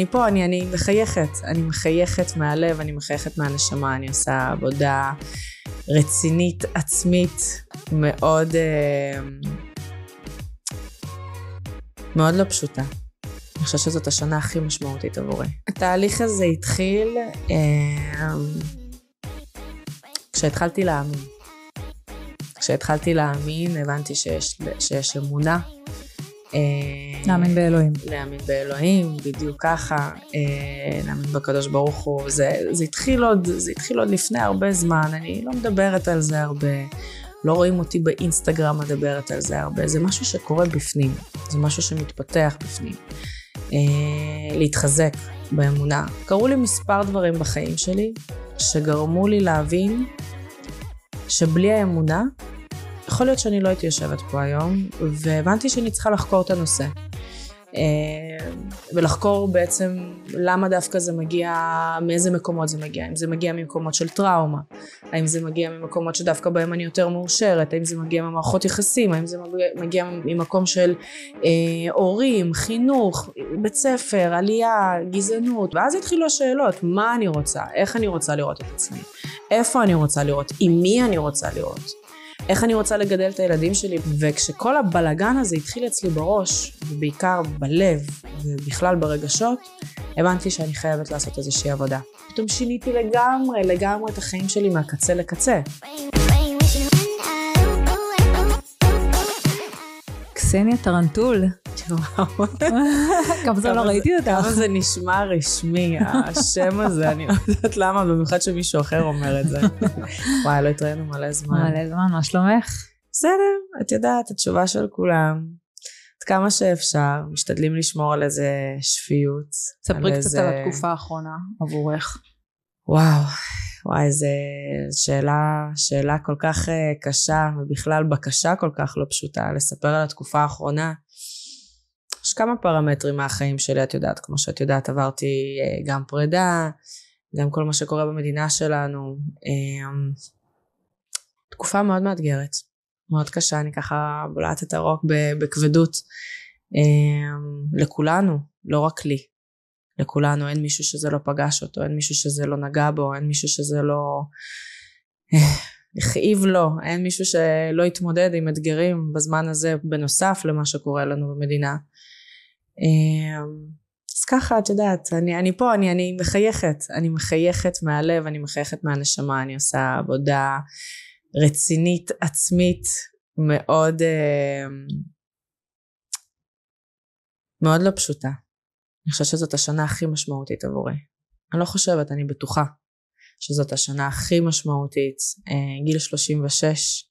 אני פה, אני, אני מחייכת. אני מחייכת מהלב, אני מחייכת מהנשמה, אני עושה עבודה רצינית, עצמית, מאוד... אה, מאוד לא פשוטה. אני חושבת שזאת השנה הכי משמעותית עבורי. התהליך הזה התחיל אה, כשהתחלתי להאמין. כשהתחלתי להאמין, הבנתי שיש, שיש אמונה, להאמין אה, באלוהים. להאמין באלוהים, בדיוק ככה, להאמין אה, בקדוש ברוך הוא. זה, זה, התחיל עוד, זה התחיל עוד לפני הרבה זמן, אני לא מדברת על זה הרבה. לא רואים אותי באינסטגרם מדברת על זה הרבה, זה משהו שקורה בפנים, זה משהו שמתפתח בפנים. אה, להתחזק באמונה. קרו לי מספר דברים בחיים שלי שגרמו לי להבין שבלי האמונה יכול להיות שאני לא הייתי יושבת פה היום, והבנתי שאני צריכה לחקור את הנושא. אה, ולחקור בעצם למה דווקא זה מגיע, מאיזה מקומות זה מגיע, אם זה מגיע ממקומות של טראומה, האם זה מגיע ממקומות שדווקא בהם אני יותר מאושרת, האם זה מגיע ממערכות יחסים, האם זה מגיע ממקום של אה, הורים, חינוך, בית ספר, עלייה, גזענות, ואז התחילו השאלות, מה אני רוצה, איך אני רוצה לראות את עצמי, איפה אני רוצה לראות, עם מי אני רוצה לראות. איך אני רוצה לגדל את הילדים שלי, וכשכל הבלגן הזה התחיל אצלי בראש, ובעיקר בלב, ובכלל ברגשות, הבנתי שאני חייבת לעשות איזושהי עבודה. פתאום שיניתי לגמרי, לגמרי את החיים שלי מהקצה לקצה. קסניה טרנטול. כמה זמן לא ראיתי אותך. כמה זה נשמע רשמי, השם הזה, אני לא יודעת למה, במיוחד שמישהו אחר אומר את זה. וואי, לא התראינו מלא זמן. מלא זמן, מה שלומך? בסדר, את יודעת, התשובה של כולם. עד כמה שאפשר, משתדלים לשמור על איזה שפיות. ספרי קצת על התקופה האחרונה עבורך. וואו, וואי, זו שאלה, שאלה כל כך אה, קשה, ובכלל בקשה כל כך לא פשוטה, לספר על התקופה האחרונה. יש כמה פרמטרים מהחיים שלי, את יודעת, כמו שאת יודעת, עברתי אה, גם פרידה, גם כל מה שקורה במדינה שלנו. אמ, תקופה מאוד מאתגרת, מאוד קשה, אני ככה בולעת את הרוק בכבדות. אמ, לכולנו, לא רק לי. לכולנו אין מישהו שזה לא פגש אותו אין מישהו שזה לא נגע בו אין מישהו שזה לא אה, הכאיב לו אין מישהו שלא התמודד עם אתגרים בזמן הזה בנוסף למה שקורה לנו במדינה אה, אז ככה את יודעת אני, אני פה אני, אני מחייכת אני מחייכת מהלב אני מחייכת מהנשמה אני עושה עבודה רצינית עצמית מאוד אה, מאוד לא פשוטה אני חושבת שזאת השנה הכי משמעותית עבורי. אני לא חושבת, אני בטוחה שזאת השנה הכי משמעותית. אה, גיל 36,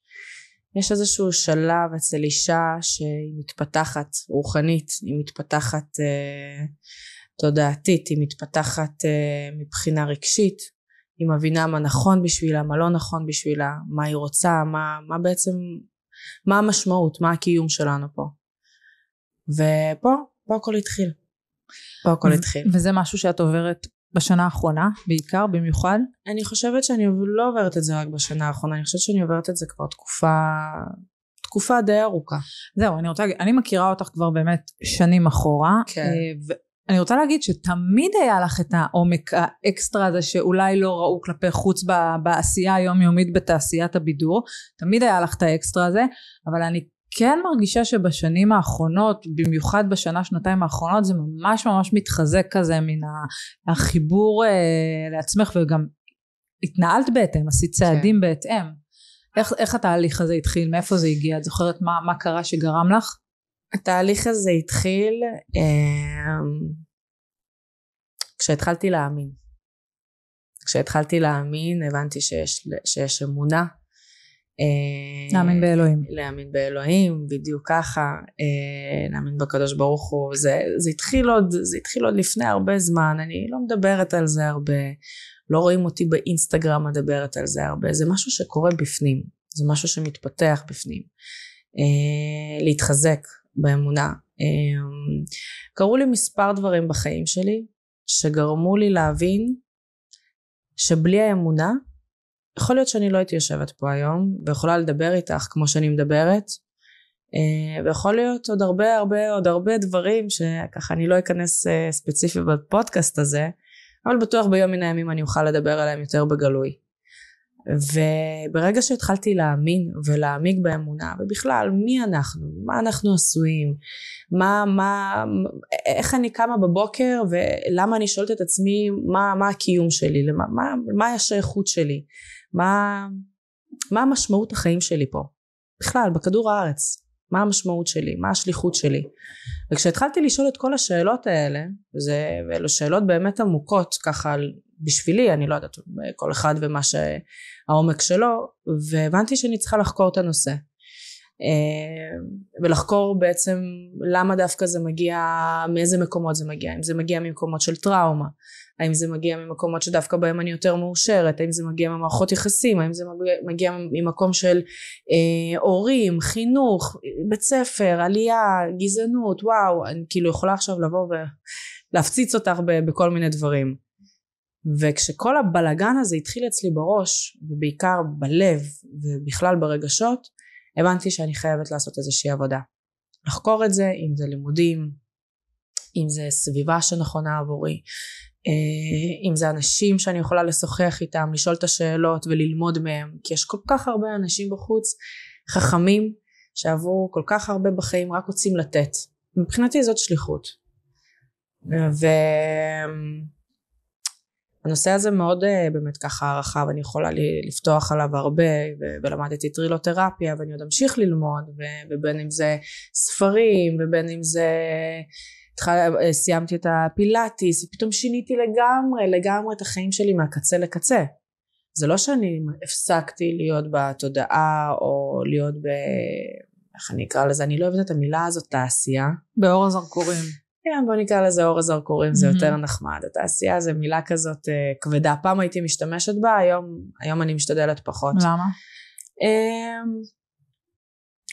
יש איזשהו שלב אצל אישה שהיא מתפתחת רוחנית, היא מתפתחת אה, תודעתית, היא מתפתחת אה, מבחינה רגשית, היא מבינה מה נכון בשבילה, מה לא נכון בשבילה, מה היא רוצה, מה, מה בעצם, מה המשמעות, מה הקיום שלנו פה. ופה, פה הכל התחיל. פה הכל התחיל. וזה משהו שאת עוברת בשנה האחרונה בעיקר, במיוחד? אני חושבת שאני לא עוברת את זה רק בשנה האחרונה, אני חושבת שאני עוברת את זה כבר תקופה... תקופה די ארוכה. זהו, אני רוצה להגיד, אני מכירה אותך כבר באמת שנים אחורה. כן. אה, ואני רוצה להגיד שתמיד היה לך את העומק האקסטרה הזה שאולי לא ראו כלפי חוץ בעשייה היומיומית בתעשיית הבידור תמיד היה לך את האקסטרה הזה אבל אני כן מרגישה שבשנים האחרונות, במיוחד בשנה שנתיים האחרונות, זה ממש ממש מתחזק כזה מן החיבור אה, לעצמך וגם התנהלת בהתאם, עשית כן. צעדים כן. בהתאם. איך, איך התהליך הזה התחיל? מאיפה זה הגיע? את זוכרת מה, מה קרה שגרם לך? התהליך הזה התחיל אה, כשהתחלתי להאמין. כשהתחלתי להאמין הבנתי שיש, שיש אמונה אה, להאמין באלוהים. להאמין באלוהים, בדיוק ככה, אה, להאמין בקדוש ברוך הוא. זה, זה, התחיל עוד, זה התחיל עוד לפני הרבה זמן, אני לא מדברת על זה הרבה, לא רואים אותי באינסטגרם מדברת על זה הרבה, זה משהו שקורה בפנים, זה משהו שמתפתח בפנים. אה, להתחזק באמונה. קרו לי מספר דברים בחיים שלי שגרמו לי להבין שבלי האמונה יכול להיות שאני לא הייתי יושבת פה היום, ויכולה לדבר איתך כמו שאני מדברת, אה, ויכול להיות עוד הרבה הרבה עוד הרבה דברים שככה אני לא אכנס אה, ספציפית בפודקאסט הזה, אבל בטוח ביום מן הימים אני אוכל לדבר עליהם יותר בגלוי. וברגע שהתחלתי להאמין ולהעמיק באמונה ובכלל מי אנחנו, מה אנחנו עשויים, מה, מה, איך אני קמה בבוקר ולמה אני שואלת את עצמי מה, מה הקיום שלי, למה, מה, מה השייכות שלי, מה, מה המשמעות החיים שלי פה? בכלל, בכדור הארץ. מה המשמעות שלי? מה השליחות שלי? וכשהתחלתי לשאול את כל השאלות האלה, זה, ואלו שאלות באמת עמוקות ככה בשבילי, אני לא יודעת, כל אחד ומה שהעומק שלו, והבנתי שאני צריכה לחקור את הנושא. אה, ולחקור בעצם למה דווקא זה מגיע, מאיזה מקומות זה מגיע, אם זה מגיע ממקומות של טראומה, האם זה מגיע ממקומות שדווקא בהם אני יותר מאושרת, האם זה מגיע ממערכות יחסים, האם זה מגיע ממקום של אה, הורים, חינוך, בית ספר, עלייה, גזענות, וואו, אני כאילו יכולה עכשיו לבוא ולהפציץ אותך בכל מיני דברים. וכשכל הבלגן הזה התחיל אצלי בראש, ובעיקר בלב, ובכלל ברגשות, הבנתי שאני חייבת לעשות איזושהי עבודה. לחקור את זה, אם זה לימודים, אם זה סביבה שנכונה עבורי, אה, אם זה אנשים שאני יכולה לשוחח איתם, לשאול את השאלות וללמוד מהם, כי יש כל כך הרבה אנשים בחוץ חכמים שעברו כל כך הרבה בחיים רק רוצים לתת. מבחינתי זאת שליחות. ו... הנושא הזה מאוד אה, באמת ככה רחב, אני יכולה לפתוח עליו הרבה ולמדתי טרילותרפיה ואני עוד אמשיך ללמוד ובין אם זה ספרים ובין אם זה אה, סיימתי את הפילאטיס ופתאום שיניתי לגמרי לגמרי את החיים שלי מהקצה לקצה זה לא שאני הפסקתי להיות בתודעה או להיות ב... איך אני אקרא לזה? אני לא אוהבת את המילה הזאת תעשייה. באור הזרקורים. כן, בוא נקרא לזה אור הזרקורים, זה יותר נחמד. התעשייה זה מילה כזאת uh, כבדה. פעם הייתי משתמשת בה, היום, היום אני משתדלת פחות. למה? אמ,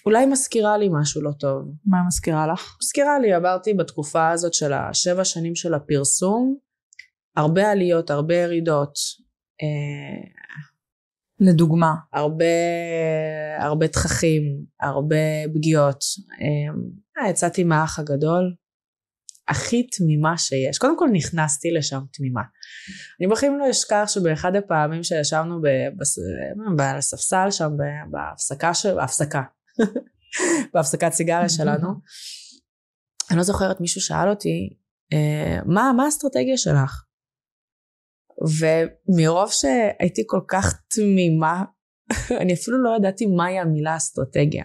אולי מזכירה לי משהו לא טוב. מה מזכירה לך? מזכירה לי, עברתי בתקופה הזאת של השבע שנים של הפרסום, הרבה עליות, הרבה ירידות. אה, לדוגמה? הרבה, הרבה תככים, הרבה פגיעות. אמ, אה, יצאתי מהאח הגדול, הכי תמימה שיש. קודם כל נכנסתי לשם תמימה. אני בחיים לא אשכח שבאחד הפעמים שישבנו על הספסל שם בהפסקה, ש... בהפסקה, בהפסקת סיגריה mm-hmm. שלנו, אני לא זוכרת מישהו שאל אותי, אה, מה, מה האסטרטגיה שלך? ומרוב שהייתי כל כך תמימה, אני אפילו לא ידעתי מהי המילה אסטרטגיה.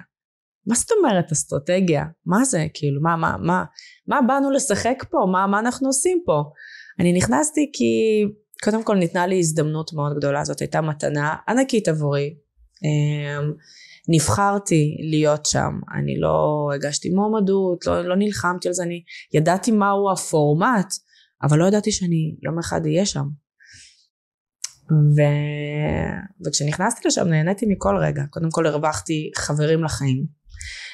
מה זאת אומרת אסטרטגיה? מה זה? כאילו, מה, מה, מה? מה באנו לשחק פה? מה, מה אנחנו עושים פה? אני נכנסתי כי קודם כל ניתנה לי הזדמנות מאוד גדולה, זאת הייתה מתנה ענקית עבורי. אמ, נבחרתי להיות שם, אני לא הגשתי מועמדות, לא, לא נלחמתי על זה, אני ידעתי מהו הפורמט, אבל לא ידעתי שאני יום אחד אהיה שם. ו... וכשנכנסתי לשם נהניתי מכל רגע, קודם כל הרווחתי חברים לחיים.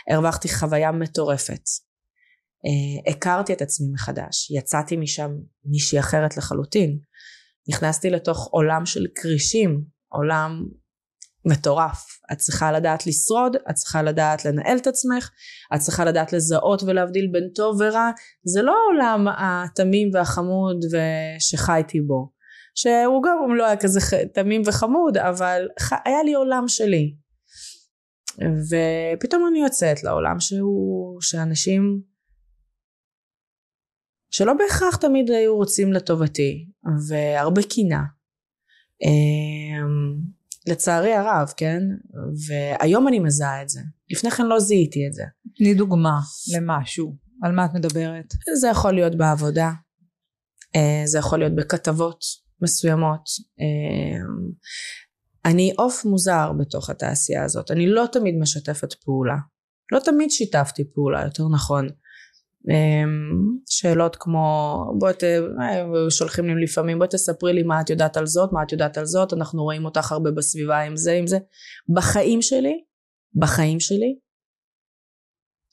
הרווחתי חוויה מטורפת. Uh, הכרתי את עצמי מחדש, יצאתי משם מישהי אחרת לחלוטין. נכנסתי לתוך עולם של כרישים, עולם מטורף. את צריכה לדעת לשרוד, את צריכה לדעת לנהל את עצמך, את צריכה לדעת לזהות ולהבדיל בין טוב ורע. זה לא העולם התמים והחמוד שחייתי בו. שהוא גם לא היה כזה תמים וחמוד, אבל היה לי עולם שלי. ופתאום אני יוצאת לעולם שהוא, שאנשים שלא בהכרח תמיד היו רוצים לטובתי, והרבה קינה. אמ, לצערי הרב, כן? והיום אני מזהה את זה. לפני כן לא זיהיתי את זה. תני דוגמה למשהו. על מה את מדברת? זה יכול להיות בעבודה. אה, זה יכול להיות בכתבות מסוימות. אמ, אני עוף מוזר בתוך התעשייה הזאת, אני לא תמיד משתפת פעולה. לא תמיד שיתפתי פעולה, יותר נכון. אמ, שאלות כמו בוא ת... אה, שולחים לי לפעמים בוא תספרי לי מה את יודעת על זאת, מה את יודעת על זאת, אנחנו רואים אותך הרבה בסביבה עם זה, עם זה. בחיים שלי, בחיים שלי,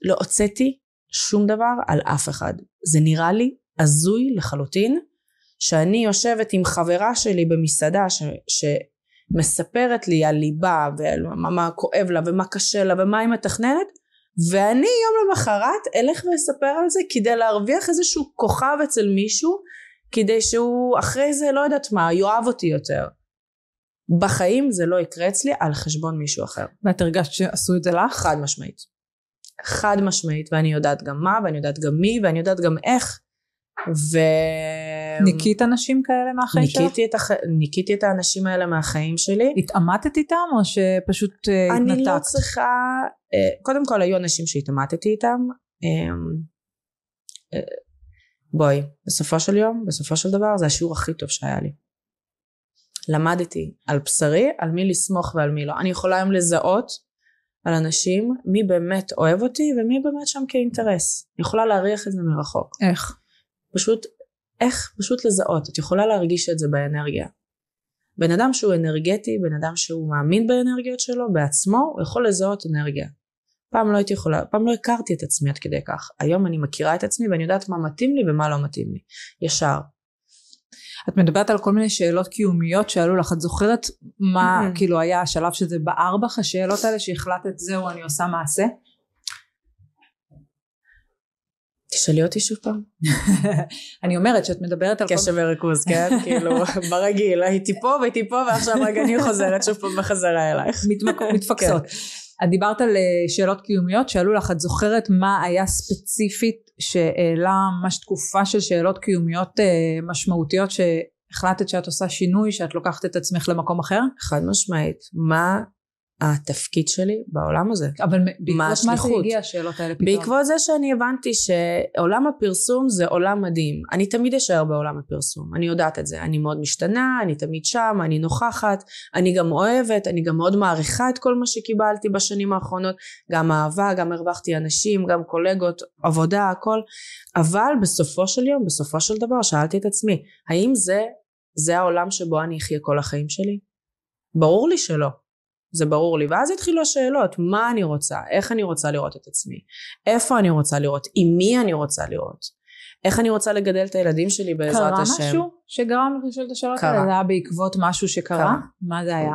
לא הוצאתי שום דבר על אף אחד. זה נראה לי הזוי לחלוטין שאני יושבת עם חברה שלי במסעדה ש... ש... מספרת לי על ליבה ועל מה, מה כואב לה ומה קשה לה ומה היא מתכננת ואני יום למחרת אלך ואספר על זה כדי להרוויח איזשהו כוכב אצל מישהו כדי שהוא אחרי זה לא יודעת מה יאהב אותי יותר בחיים זה לא יקרה אצלי על חשבון מישהו אחר. ואת הרגשת שעשו את זה לך? חד משמעית. חד משמעית ואני יודעת גם מה ואני יודעת גם מי ואני יודעת גם איך ו... אמ, ניקית אנשים כאלה מהחיים ניקיתי שלך? את הח... ניקיתי את האנשים האלה מהחיים שלי. התעמתת איתם או שפשוט אה, לא התנתקת? אני התנתק? לא צריכה... Uh, קודם כל היו אנשים שהתעמתתי איתם. Um, uh, בואי, בסופו של יום, בסופו של דבר זה השיעור הכי טוב שהיה לי. למדתי על בשרי, על מי לסמוך ועל מי לא. אני יכולה היום לזהות על אנשים, מי באמת אוהב אותי ומי באמת שם כאינטרס. אני יכולה להריח את זה מרחוק. איך? פשוט איך פשוט לזהות, את יכולה להרגיש את זה באנרגיה. בן אדם שהוא אנרגטי, בן אדם שהוא מאמין באנרגיות שלו, בעצמו, הוא יכול לזהות אנרגיה. פעם לא הייתי יכולה, פעם לא הכרתי את עצמי עד כדי כך. היום אני מכירה את עצמי ואני יודעת מה מתאים לי ומה לא מתאים לי. ישר. את מדברת על כל מיני שאלות קיומיות שעלו לך, את זוכרת מה mm-hmm. כאילו היה השלב שזה בארבע, השאלות האלה שהחלטת זהו אני עושה מעשה? תשאלי אותי שוב פעם. אני אומרת שאת מדברת על... קשב וריכוז, כן? כאילו, ברגיל, הייתי פה והייתי פה ועכשיו רגע אני חוזרת שוב פעם בחזרה אלייך. כן. מתפקסות. את דיברת על אה, שאלות קיומיות שאלו לך, את זוכרת מה היה ספציפית שהעלה ממש תקופה של שאלות קיומיות אה, משמעותיות שהחלטת שאת עושה שינוי, שאת לוקחת את עצמך למקום אחר? חד משמעית. מה התפקיד שלי בעולם הזה. אבל בעקבות מה, מה זה הגיע השאלות האלה פתאום? בעקבות זה שאני הבנתי שעולם הפרסום זה עולם מדהים. אני תמיד אשאר בעולם הפרסום, אני יודעת את זה. אני מאוד משתנה, אני תמיד שם, אני נוכחת, אני גם אוהבת, אני גם מאוד מעריכה את כל מה שקיבלתי בשנים האחרונות, גם אהבה, גם הרווחתי אנשים, גם קולגות, עבודה, הכל. אבל בסופו של יום, בסופו של דבר, שאלתי את עצמי, האם זה, זה העולם שבו אני אחיה כל החיים שלי? ברור לי שלא. זה ברור לי. ואז התחילו השאלות, מה אני רוצה, איך אני רוצה לראות את עצמי, איפה אני רוצה לראות, עם מי אני רוצה לראות. איך אני רוצה לגדל את הילדים שלי בעזרת קרה השם. קרה משהו שגרם לך לשאול את השאלות האלה? זה היה בעקבות משהו שקרה? קרה. מה זה היה?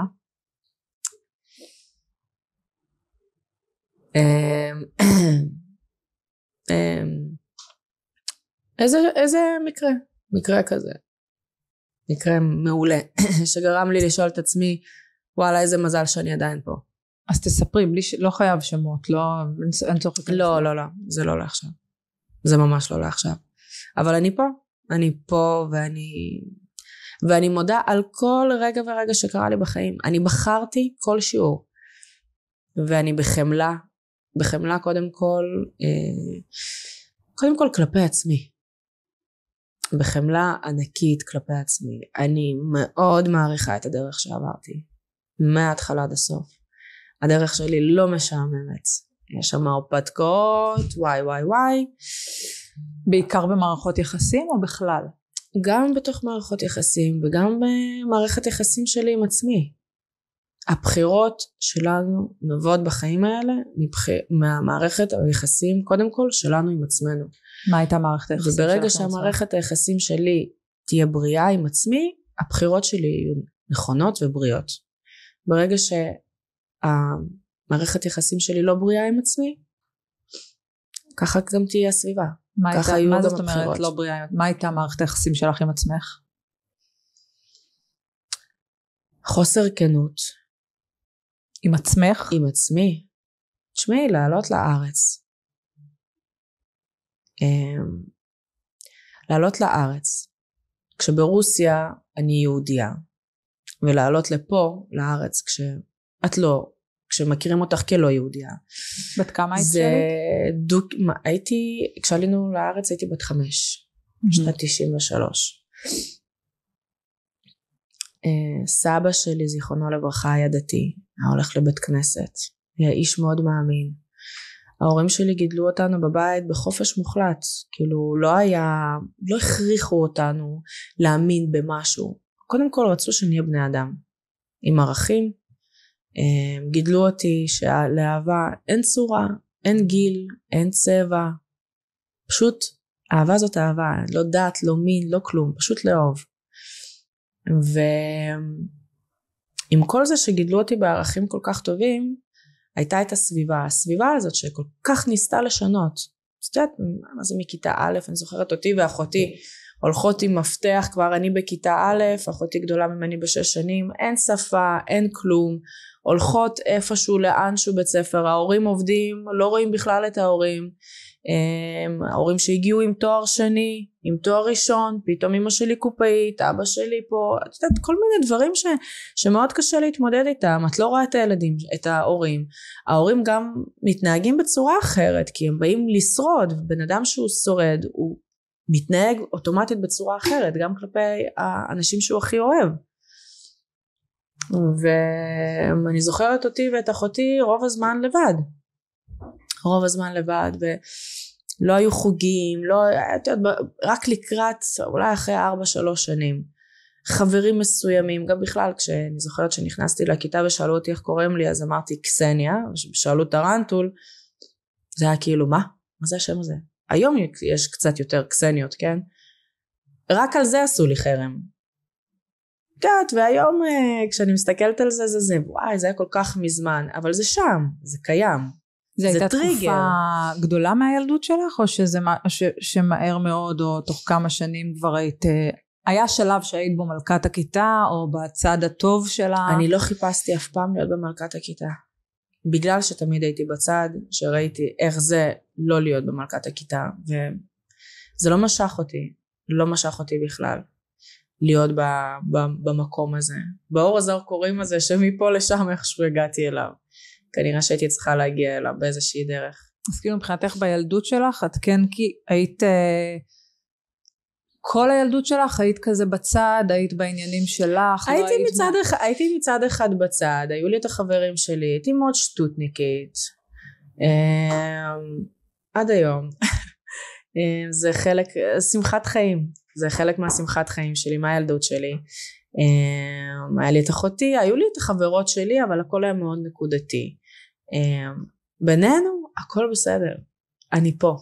אמ, אמ, איזה, איזה מקרה? מקרה כזה. מקרה מעולה שגרם לי לשאול את עצמי וואלה איזה מזל שאני עדיין פה. אז תספרי, בלי ש... לא חייב שמות, לא, אין צורך להיכנס. לא, לא, לא, זה לא לעכשיו. זה ממש לא לעכשיו. אבל אני פה, אני פה ואני... ואני מודה על כל רגע ורגע שקרה לי בחיים. אני בחרתי כל שיעור. ואני בחמלה, בחמלה קודם כל, אה, קודם כל כלפי עצמי. בחמלה ענקית כלפי עצמי. אני מאוד מעריכה את הדרך שעברתי. מההתחלה עד הסוף. הדרך שלי לא משעממת. יש שם הרפתקאות, וואי וואי וואי. בעיקר במערכות יחסים או בכלל? גם בתוך מערכות יחסים וגם במערכת יחסים שלי עם עצמי. הבחירות שלנו נובעות בחיים האלה מבח... מהמערכת היחסים קודם כל שלנו עם עצמנו. מה הייתה מערכת היחסים שלך? וברגע שהמערכת היחסים שלי תהיה בריאה עם עצמי, הבחירות שלי יהיו נכונות ובריאות. ברגע שהמערכת יחסים שלי לא בריאה עם עצמי, ככה גם תהיה הסביבה. מה, היית, מה זאת הבחירות. אומרת לא בריאה? מה הייתה מערכת היחסים שלך עם עצמך? חוסר כנות. עם עצמך? עם עצמי. תשמעי, לעלות לארץ. אמ, לעלות לארץ. כשברוסיה אני יהודייה, ולעלות לפה, לארץ, כשאת לא, כשמכירים אותך כלא יהודייה. בת כמה היית? זה דו, מה, הייתי, כשעלינו לארץ הייתי בת חמש, mm-hmm. שנת 93. אה, סבא שלי, זיכרונו לברכה, היה דתי, היה הולך לבית כנסת, היה איש מאוד מאמין. ההורים שלי גידלו אותנו בבית בחופש מוחלט, כאילו לא היה, לא הכריחו אותנו להאמין במשהו. קודם כל רצו שנהיה בני אדם, עם ערכים. גידלו אותי שלאהבה אין צורה, אין גיל, אין צבע. פשוט אהבה זאת אהבה, לא דת, לא מין, לא כלום, פשוט לאהוב. ועם כל זה שגידלו אותי בערכים כל כך טובים, הייתה את הסביבה, הסביבה הזאת שכל כך ניסתה לשנות. את יודעת, מה זה מכיתה א', אני זוכרת אותי ואחותי. הולכות עם מפתח כבר אני בכיתה א', אחותי גדולה ממני בשש שנים, אין שפה, אין כלום, הולכות איפשהו לאנשהו בית ספר, ההורים עובדים, לא רואים בכלל את ההורים, אמ, ההורים שהגיעו עם תואר שני, עם תואר ראשון, פתאום אמא שלי קופאית, אבא שלי פה, את יודעת, כל מיני דברים ש, שמאוד קשה להתמודד איתם, את לא רואה את הילדים, את ההורים, ההורים גם מתנהגים בצורה אחרת, כי הם באים לשרוד, בן אדם שהוא שורד, הוא מתנהג אוטומטית בצורה אחרת גם כלפי האנשים שהוא הכי אוהב ואני זוכרת אותי ואת אחותי רוב הזמן לבד רוב הזמן לבד ולא היו חוגים לא רק לקראת אולי אחרי ארבע שלוש שנים חברים מסוימים גם בכלל כשאני זוכרת שנכנסתי לכיתה ושאלו אותי איך קוראים לי אז אמרתי קסניה שאלו טרנטול זה היה כאילו מה? מה זה השם הזה? היום יש קצת יותר קסניות, כן? רק על זה עשו לי חרם. את יודעת, והיום אה, כשאני מסתכלת על זה, זה זה, וואי, זה היה כל כך מזמן, אבל זה שם, זה קיים. זה, זה הייתה טריגר. תקופה גדולה מהילדות שלך, או שזה מה, ש, שמהר מאוד, או תוך כמה שנים כבר היית... אה, היה שלב שהיית בו מלכת הכיתה, או בצד הטוב שלה? אני לא חיפשתי אף פעם להיות במלכת הכיתה. בגלל שתמיד הייתי בצד שראיתי איך זה לא להיות במלכת הכיתה וזה לא משך אותי לא משך אותי בכלל להיות ב, ב, במקום הזה באור הזרקורים הזה שמפה לשם איכשהו הגעתי אליו כנראה שהייתי צריכה להגיע אליו באיזושהי דרך אז כאילו מבחינתך בילדות שלך את כן כי היית אה, כל הילדות שלך היית כזה בצד, היית בעניינים שלך, לא היית... מצד מה... אחד, הייתי מצד אחד בצד, היו לי את החברים שלי, הייתי מאוד שטוטניקית. אמ, עד היום. אמ, זה חלק, שמחת חיים, זה חלק מהשמחת חיים שלי, מהילדות שלי. אמ, היה לי את אחותי, היו לי את החברות שלי, אבל הכל היה מאוד נקודתי. בינינו, הכל בסדר. אני פה.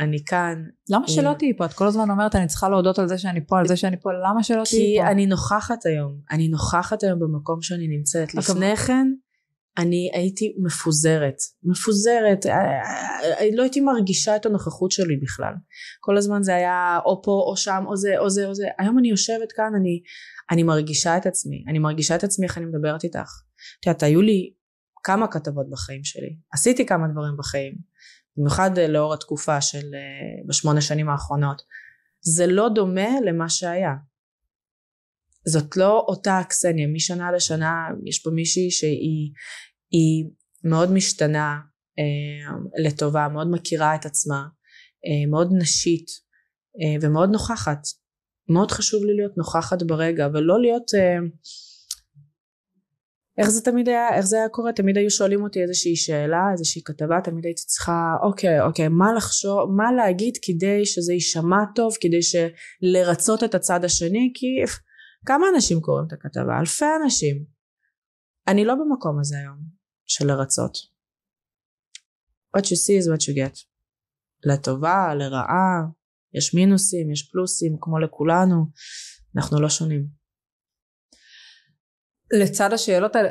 אני כאן. למה עם... שלא תהיי פה? את כל הזמן אומרת אני צריכה להודות על זה שאני פה, על זה שאני פה, למה שלא תהיי פה? כי אני נוכחת היום, אני נוכחת היום במקום שאני נמצאת. לפני כן אני הייתי מפוזרת, מפוזרת, אה, אה, אה, לא הייתי מרגישה את הנוכחות שלי בכלל. כל הזמן זה היה או פה או שם או זה או זה או זה. היום אני יושבת כאן, אני, אני מרגישה את עצמי, אני מרגישה את עצמי איך אני מדברת איתך. את יודעת, היו לי כמה כתבות בחיים שלי, עשיתי כמה דברים בחיים. במיוחד אה, לאור התקופה של אה, בשמונה שנים האחרונות זה לא דומה למה שהיה זאת לא אותה אכסניה משנה לשנה יש פה מישהי שהיא מאוד משתנה אה, לטובה מאוד מכירה את עצמה אה, מאוד נשית אה, ומאוד נוכחת מאוד חשוב לי להיות נוכחת ברגע ולא להיות אה, איך זה תמיד היה, איך זה היה קורה? תמיד היו שואלים אותי איזושהי שאלה, איזושהי כתבה, תמיד הייתי צריכה, אוקיי, אוקיי, מה לחשוב, מה להגיד כדי שזה יישמע טוב, כדי לרצות את הצד השני, כי כמה אנשים קוראים את הכתבה? אלפי אנשים. אני לא במקום הזה היום של לרצות. What you see is what you get. לטובה, לרעה, יש מינוסים, יש פלוסים, כמו לכולנו, אנחנו לא שונים. לצד השאלות האלה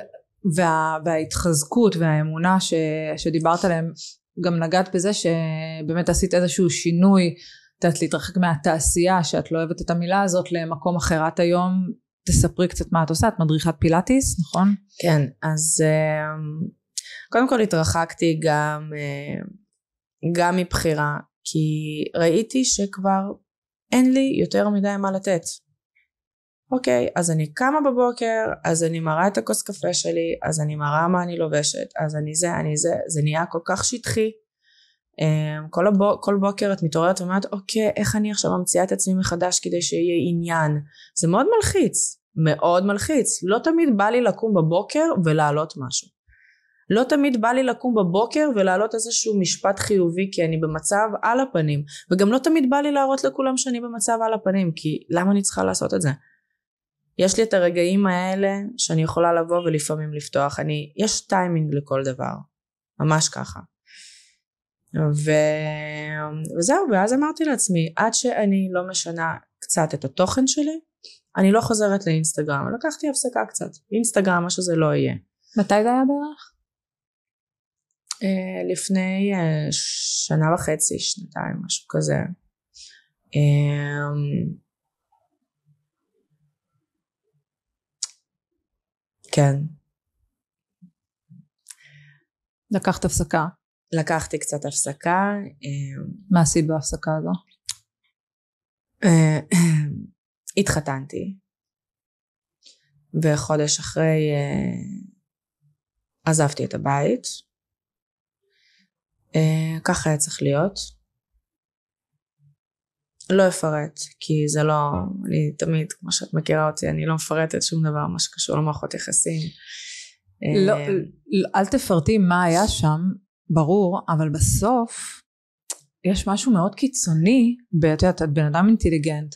וה, וההתחזקות והאמונה ש, שדיברת עליהם גם נגעת בזה שבאמת עשית איזשהו שינוי את יודעת להתרחק מהתעשייה שאת לא אוהבת את המילה הזאת למקום אחר את היום תספרי קצת מה את עושה את מדריכת פילאטיס נכון? כן אז אמ, קודם כל התרחקתי גם אמ, גם מבחירה כי ראיתי שכבר אין לי יותר מדי מה לתת אוקיי, אז אני קמה בבוקר, אז אני מראה את הכוס קפה שלי, אז אני מראה מה אני לובשת, אז אני זה, אני זה, זה נהיה כל כך שטחי. אמ, כל, הבו, כל בוקר את מתעוררת ואומרת, אוקיי, איך אני עכשיו ממציאה את עצמי מחדש כדי שיהיה עניין? זה מאוד מלחיץ, מאוד מלחיץ. לא תמיד בא לי לקום בבוקר ולהעלות משהו. לא תמיד בא לי לקום בבוקר ולהעלות איזשהו משפט חיובי כי אני במצב על הפנים וגם לא תמיד בא לי להראות לכולם שאני במצב על הפנים כי למה אני צריכה לעשות את זה? יש לי את הרגעים האלה שאני יכולה לבוא ולפעמים לפתוח. אני, יש טיימינג לכל דבר, ממש ככה. ו... וזהו, ואז אמרתי לעצמי, עד שאני לא משנה קצת את התוכן שלי, אני לא חוזרת לאינסטגרם. לקחתי הפסקה קצת, אינסטגרם, מה שזה לא יהיה. מתי זה היה בערך? Uh, לפני uh, שנה וחצי, שנתיים, משהו כזה. Um, כן. לקחת הפסקה. לקחתי קצת הפסקה. אה, מה עשית בהפסקה הזו? אה, התחתנתי. וחודש אחרי אה, עזבתי את הבית. ככה היה צריך להיות. לא אפרט, כי זה לא, אני תמיד, כמו שאת מכירה אותי, אני לא מפרטת שום דבר, מה שקשור למערכות יחסים. לא, אה, אל תפרטי מה היה שם, ברור, אבל בסוף יש משהו מאוד קיצוני, ואת יודעת, את בן אדם אינטליגנט,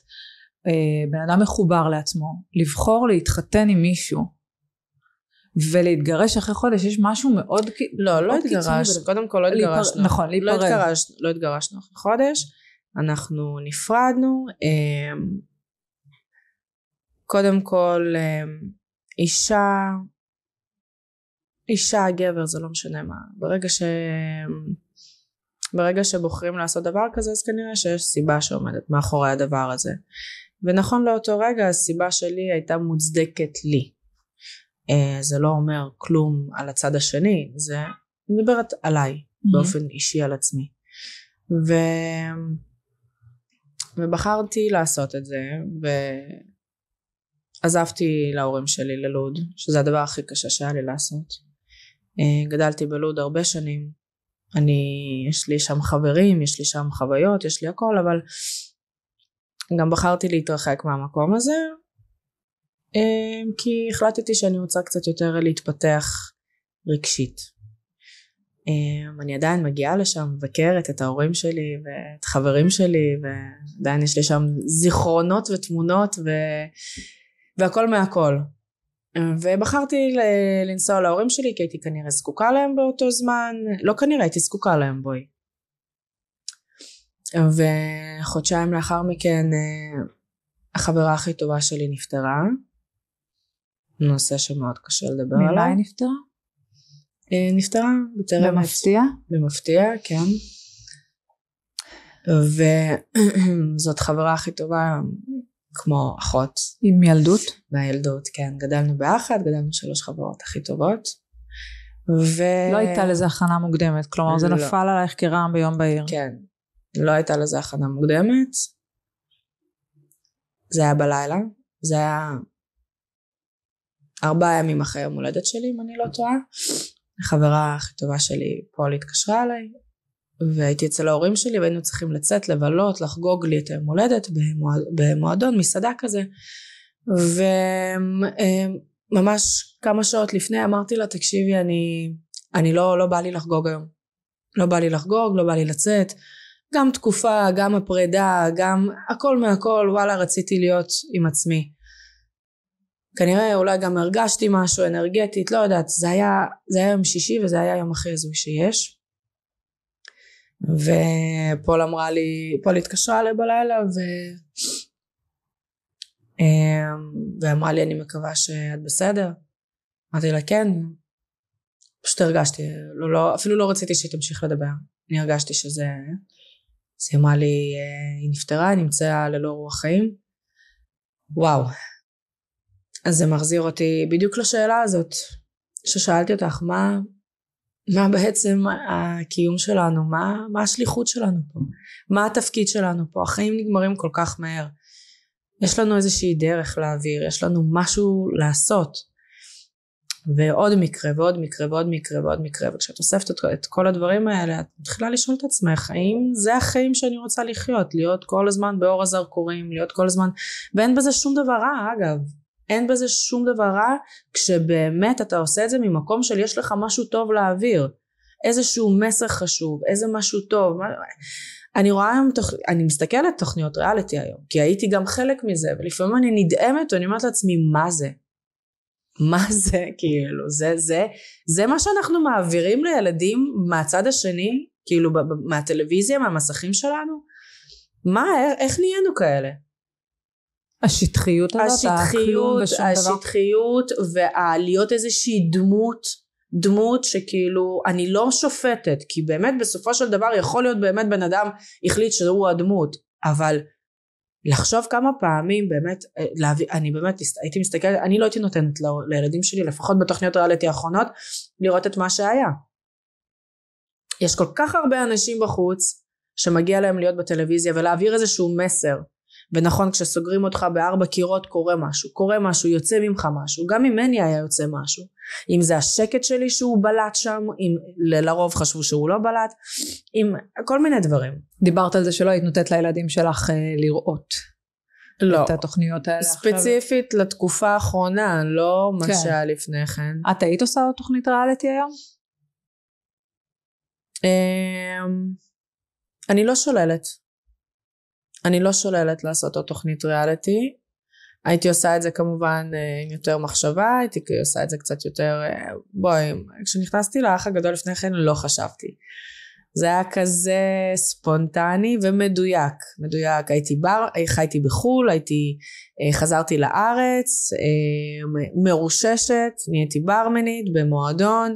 אה, בן אדם מחובר לעצמו, לבחור להתחתן עם מישהו. ולהתגרש אחרי חודש, יש משהו מאוד קיצוני. לא, לא התגרשנו, קודם כל לא התגרשנו. נכון, לא להיפרד. לא התגרשנו אחרי חודש. אנחנו נפרדנו אמ, קודם כל אמ, אישה אישה גבר זה לא משנה מה ברגע ש... אמ, ברגע שבוחרים לעשות דבר כזה אז כנראה שיש סיבה שעומדת מאחורי הדבר הזה ונכון לאותו רגע הסיבה שלי הייתה מוצדקת לי אה, זה לא אומר כלום על הצד השני זה מדברת עליי mm-hmm. באופן אישי על עצמי ו... ובחרתי לעשות את זה ועזבתי להורים שלי ללוד שזה הדבר הכי קשה שהיה לי לעשות אה, גדלתי בלוד הרבה שנים אני יש לי שם חברים יש לי שם חוויות יש לי הכל אבל גם בחרתי להתרחק מהמקום הזה אה, כי החלטתי שאני רוצה קצת יותר להתפתח רגשית אמ, אני עדיין מגיעה לשם, מבקרת את ההורים שלי ואת חברים שלי, ועדיין יש לי שם זיכרונות ותמונות ו... והכל מהכל. ובחרתי לנסוע להורים שלי כי הייתי כנראה זקוקה להם באותו זמן, לא כנראה, הייתי זקוקה להם בואי. וחודשיים לאחר מכן אה, החברה הכי טובה שלי נפטרה, נושא שמאוד קשה לדבר עליו. ממה היא נפטרה? אה, נפטרה בטרם עת. במפתיע? במפתיע, כן. וזאת חברה הכי טובה כמו אחות. עם ילדות? מהילדות, כן. גדלנו באחד, גדלנו שלוש חברות הכי טובות. ו... לא הייתה לזה הכנה מוקדמת, כלומר זה לא. נפל עלייך כרעם ביום בהיר. כן, לא הייתה לזה הכנה מוקדמת. זה היה בלילה, זה היה ארבעה ימים אחרי יום הולדת שלי, אם אני לא טועה. החברה הכי טובה שלי פועל התקשרה אליי והייתי אצל ההורים שלי והיינו צריכים לצאת לבלות לחגוג לי את היום הולדת במועד, במועדון מסעדה כזה וממש כמה שעות לפני אמרתי לה תקשיבי אני, אני לא, לא בא לי לחגוג היום לא בא לי לחגוג לא בא לי לצאת גם תקופה גם הפרידה גם הכל מהכל וואלה רציתי להיות עם עצמי כנראה אולי גם הרגשתי משהו אנרגטית, לא יודעת, זה היה, זה היה יום שישי וזה היה היום הכי הזוי שיש. ופול אמרה לי, פול התקשרה אליי בלילה ו... אמ, ואמרה לי אני מקווה שאת בסדר. אמרתי לה כן, פשוט הרגשתי, לא, לא, אפילו לא רציתי שהיא תמשיך לדבר, אני הרגשתי שזה... אז היא אמרה לי אה, היא נפטרה, היא נמצאה ללא רוח חיים. וואו, אז זה מחזיר אותי בדיוק לשאלה הזאת ששאלתי אותך, מה, מה בעצם הקיום שלנו, מה, מה השליחות שלנו פה, מה התפקיד שלנו פה, החיים נגמרים כל כך מהר. יש לנו איזושהי דרך להעביר, יש לנו משהו לעשות. ועוד מקרה ועוד מקרה ועוד מקרה ועוד מקרה וכשאת אוספת את, כל הדברים האלה את מתחילה לשאול את עצמך האם זה החיים שאני רוצה לחיות להיות כל הזמן באור הזרקורים להיות כל הזמן ואין בזה שום דבר רע אגב אין בזה שום דבר רע כשבאמת אתה עושה את זה ממקום של יש לך משהו טוב להעביר. איזשהו מסר חשוב, איזה משהו טוב. מה... אני רואה היום, תוכ... אני מסתכלת תוכניות ריאליטי היום, כי הייתי גם חלק מזה, ולפעמים אני נדהמת ואני אומרת לעצמי, מה זה? מה זה? כאילו, זה, זה, זה מה שאנחנו מעבירים לילדים מהצד השני, כאילו, מהטלוויזיה, מהמסכים שלנו? מה, איך נהיינו כאלה? השטחיות הזאת, השטחיות, השטחיות, והלהיות איזושהי דמות, דמות שכאילו, אני לא שופטת, כי באמת בסופו של דבר יכול להיות באמת בן אדם החליט שהוא הדמות, אבל לחשוב כמה פעמים באמת, אה, להביא, אני באמת הייתי מסתכלת, אני לא הייתי נותנת לילדים שלי, לפחות בתוכניות ריאליטי האחרונות, לראות את מה שהיה. יש כל כך הרבה אנשים בחוץ שמגיע להם להיות בטלוויזיה ולהעביר איזשהו מסר. ונכון כשסוגרים אותך בארבע קירות קורה משהו קורה משהו יוצא ממך משהו גם ממני היה יוצא משהו אם זה השקט שלי שהוא בלט שם אם לרוב חשבו שהוא לא בלט אם כל מיני דברים דיברת על זה שלא היית נותנת לילדים שלך אה, לראות לא. את התוכניות האלה ספציפית עכשיו? לתקופה האחרונה, לא מה כן. שהיה לפני כן. את היית עושה עוד תוכנית ריאליטי היום? אמ, אני לא שוללת. אני לא שוללת לעשות עוד תוכנית ריאליטי. הייתי עושה את זה כמובן אה, עם יותר מחשבה, הייתי עושה את זה קצת יותר... אה, בואי, כשנכנסתי לאח הגדול לפני כן לא חשבתי. זה היה כזה ספונטני ומדויק, מדויק, הייתי בר, חייתי בחו"ל, הייתי, אה, חזרתי לארץ, מרוששת, נהייתי ברמנית במועדון,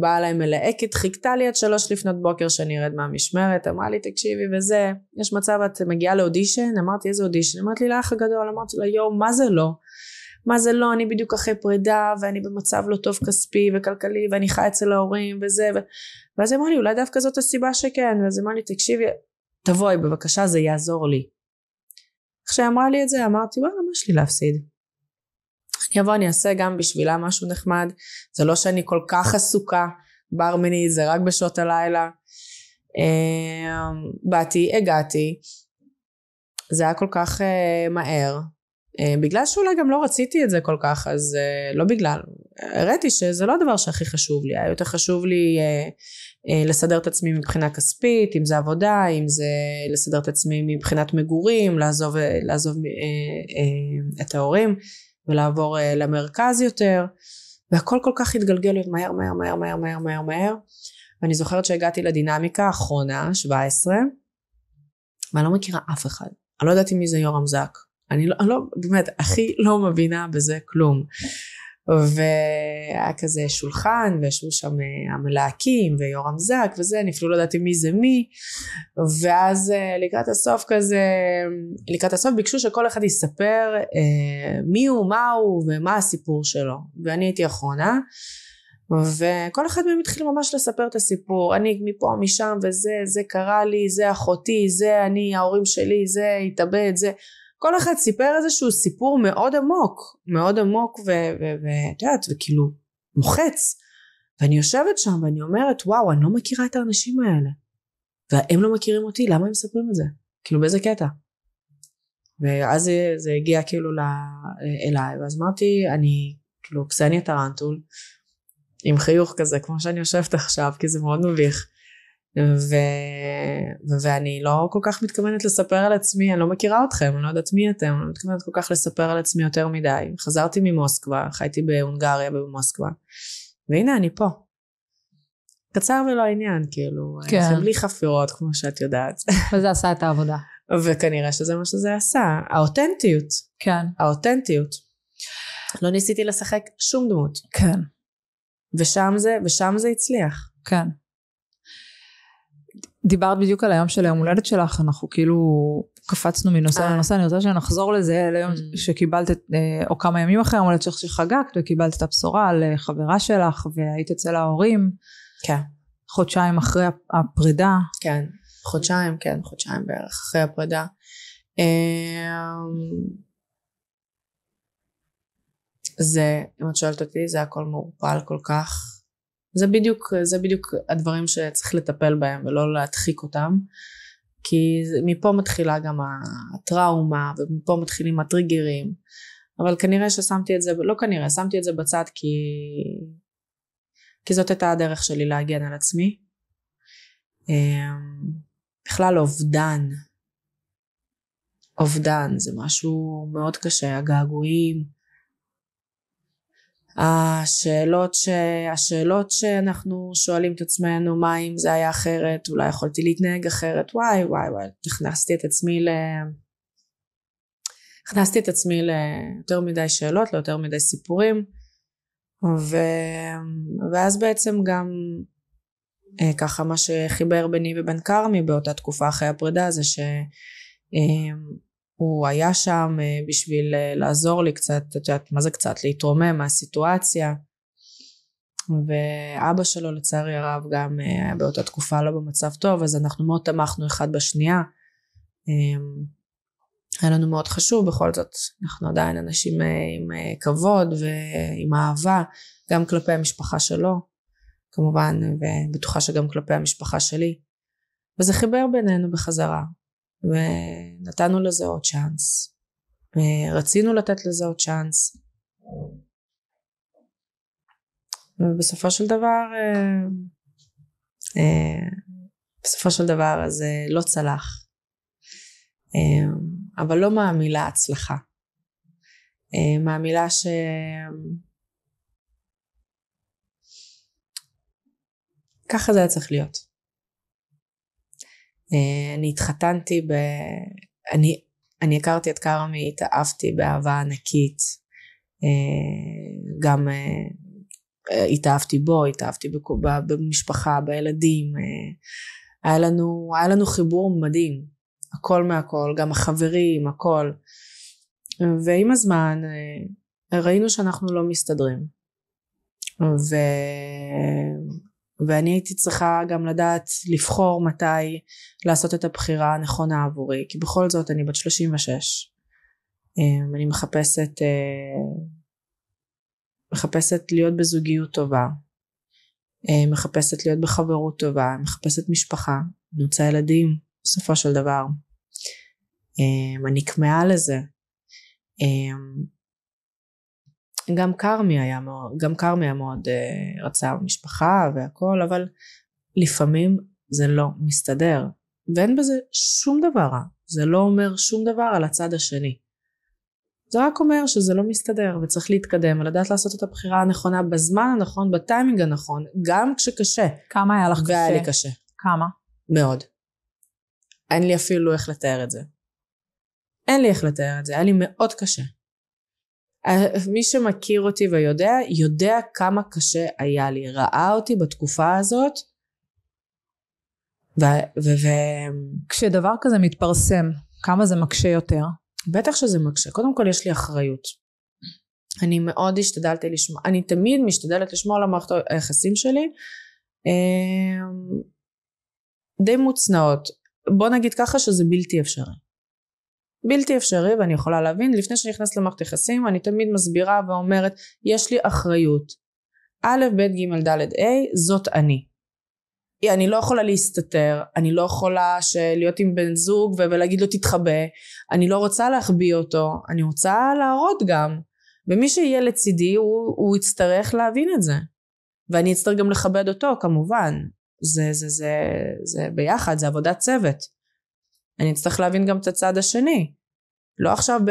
באה אליי מלהקת, חיכתה לי עד שלוש לפנות בוקר שאני ארד מהמשמרת, אמרה לי תקשיבי וזה, יש מצב את מגיעה לאודישן? אמרתי איזה אודישן? אמרתי לי לאח הגדול, אמרתי לה יואו מה זה לא? מה זה לא, אני בדיוק אחרי פרידה, ואני במצב לא טוב כספי וכלכלי, ואני חי אצל ההורים וזה, ו... ואז אמרה לי, אולי דווקא זאת הסיבה שכן, ואז אמרה לי, תקשיבי, תבואי בבקשה, זה יעזור לי. כשאמרה לי את זה, אמרתי, וואלה, מה יש לי להפסיד? אני אבוא, אני אעשה גם בשבילה משהו נחמד. זה לא שאני כל כך עסוקה ברמנית, זה רק בשעות הלילה. אמ, באתי, הגעתי. זה היה כל כך אה, מהר. אה, בגלל שאולי גם לא רציתי את זה כל כך, אז אה, לא בגלל. הראיתי שזה לא הדבר שהכי חשוב לי, היה יותר חשוב לי לסדר את עצמי מבחינה כספית, אם זה עבודה, אם זה לסדר את עצמי מבחינת מגורים, לעזוב, לעזוב את ההורים. ולעבור uh, למרכז יותר והכל כל כך התגלגל להיות מהר מהר מהר מהר מהר מהר מהר ואני זוכרת שהגעתי לדינמיקה האחרונה 17 ואני לא מכירה אף אחד אני לא ידעתי מי זה יורם זק אני לא, אני לא באמת הכי לא מבינה בזה כלום והיה כזה שולחן וישבו שם אה, המלהקים ויורם זק וזה אני אפילו לא ידעתי מי זה מי ואז אה, לקראת הסוף כזה לקראת הסוף ביקשו שכל אחד יספר אה, מי הוא מה הוא ומה הסיפור שלו ואני הייתי אחרונה וכל אחד מהם התחיל ממש לספר את הסיפור אני מפה משם וזה זה קרה לי זה אחותי זה אני ההורים שלי זה התאבד זה כל אחד סיפר איזשהו סיפור מאוד עמוק, מאוד עמוק ואת יודעת, וכאילו מוחץ. ואני יושבת שם ואני אומרת, וואו, אני לא מכירה את האנשים האלה. והם לא מכירים אותי, למה הם מספרים את זה? כאילו באיזה קטע? ואז זה, זה הגיע כאילו ל, אליי, ואז אמרתי, אני כאילו קסניה טרנטול, עם חיוך כזה, כמו שאני יושבת עכשיו, כי זה מאוד מביך. ו... ו... ואני לא כל כך מתכוונת לספר על עצמי, אני לא מכירה אתכם, אני לא יודעת מי אתם, אני לא מתכוונת כל כך לספר על עצמי יותר מדי. חזרתי ממוסקבה, חייתי בהונגריה ובמוסקבה, והנה אני פה. קצר ולא עניין, כאילו, כן. בלי חפירות כמו שאת יודעת. וזה עשה את העבודה. וכנראה שזה מה שזה עשה, האותנטיות. כן. האותנטיות. לא ניסיתי לשחק שום דמות. כן. ושם זה, ושם זה הצליח. כן. דיברת בדיוק על היום של היום הולדת שלך, אנחנו כאילו קפצנו מנושא אה. לנושא, אני רוצה שנחזור לזה ליום mm. שקיבלת, אה, או כמה ימים אחרי יום הולדת שלך שחגגת, וקיבלת את הבשורה על אה, חברה שלך, והיית אצל ההורים. כן. חודשיים אחרי הפרידה. כן, חודשיים, כן, חודשיים בערך אחרי הפרידה. אמ, זה, אם את שואלת אותי, זה הכל מעורפל כל כך. זה בדיוק, זה בדיוק הדברים שצריך לטפל בהם ולא להדחיק אותם. כי מפה מתחילה גם הטראומה ומפה מתחילים הטריגרים. אבל כנראה ששמתי את זה, לא כנראה, שמתי את זה בצד כי, כי זאת הייתה הדרך שלי להגן על עצמי. אמ, בכלל אובדן, אובדן זה משהו מאוד קשה, הגעגועים, השאלות, ש... השאלות שאנחנו שואלים את עצמנו מה אם זה היה אחרת אולי יכולתי להתנהג אחרת וואי וואי וואי הכנסתי את עצמי ל... הכנסתי את עצמי ליותר מדי שאלות ליותר מדי סיפורים ו... ואז בעצם גם אה, ככה מה שחיבר ביני ובין כרמי באותה תקופה אחרי הפרידה זה ש... אה, הוא היה שם אה, בשביל אה, לעזור לי קצת, את יודעת מה זה קצת, להתרומם מהסיטואציה. ואבא שלו לצערי הרב גם אה, היה באותה תקופה לא במצב טוב, אז אנחנו מאוד תמכנו אחד בשנייה. אמ, היה לנו מאוד חשוב, בכל זאת אנחנו עדיין אנשים עם כבוד ועם אהבה, גם כלפי המשפחה שלו, כמובן, ובטוחה שגם כלפי המשפחה שלי. וזה חיבר בינינו בחזרה. ונתנו לזה עוד צ'אנס. ורצינו לתת לזה עוד צ'אנס. ובסופו של דבר, אה, אה, בסופו של דבר אז אה, לא צלח. אבל לא מהמילה הצלחה. מהמילה ש... ככה זה היה צריך להיות. אה, אני התחתנתי ב... אני, אני הכרתי את כרמי, התאהבתי באהבה ענקית. אה, גם אה, התאהבתי בו, התאהבתי במשפחה, בילדים. היה לנו, היה לנו חיבור מדהים. הכל מהכל, גם החברים, הכל. ועם הזמן ראינו שאנחנו לא מסתדרים. ו... ואני הייתי צריכה גם לדעת לבחור מתי לעשות את הבחירה הנכונה עבורי כי בכל זאת אני בת 36 אמ, אני מחפשת אה, מחפשת להיות בזוגיות טובה אה, מחפשת להיות בחברות טובה מחפשת משפחה אני רוצה ילדים בסופו של דבר אמ, אני כמהה לזה אמ, גם כרמי היה מאוד, גם כרמי היה מאוד uh, רצה משפחה והכל, אבל לפעמים זה לא מסתדר. ואין בזה שום דבר רע. זה לא אומר שום דבר על הצד השני. זה רק אומר שזה לא מסתדר וצריך להתקדם ולדעת לעשות את הבחירה הנכונה בזמן הנכון, בטיימינג הנכון, גם כשקשה. כמה היה לך קשה? והיה לי קשה. כמה? מאוד. אין לי אפילו איך לתאר את זה. אין לי איך לתאר את זה, היה לי מאוד קשה. אה, מי שמכיר אותי ויודע, יודע כמה קשה היה לי, ראה אותי בתקופה הזאת. ו... ו, ו כשדבר כזה מתפרסם, כמה זה מקשה יותר? בטח שזה מקשה. קודם כל יש לי אחריות. אני מאוד השתדלתי לשמור, אני תמיד משתדלת לשמור על המערכת היחסים שלי אה, די מוצנעות. בוא נגיד ככה שזה בלתי אפשרי. בלתי אפשרי ואני יכולה להבין לפני שאני נכנסת למערכת יחסים אני תמיד מסבירה ואומרת יש לי אחריות א' ב' ג' ד' א', זאת אני אני לא יכולה להסתתר, אני לא יכולה להיות עם בן זוג ולהגיד לו תתחבא, אני לא רוצה להחביא אותו, אני רוצה להראות גם. ומי שיהיה לצידי הוא, הוא יצטרך להבין את זה. ואני אצטרך גם לכבד אותו כמובן. זה, זה, זה, זה, זה ביחד, זה עבודת צוות. אני אצטרך להבין גם את הצד השני. לא עכשיו, ב,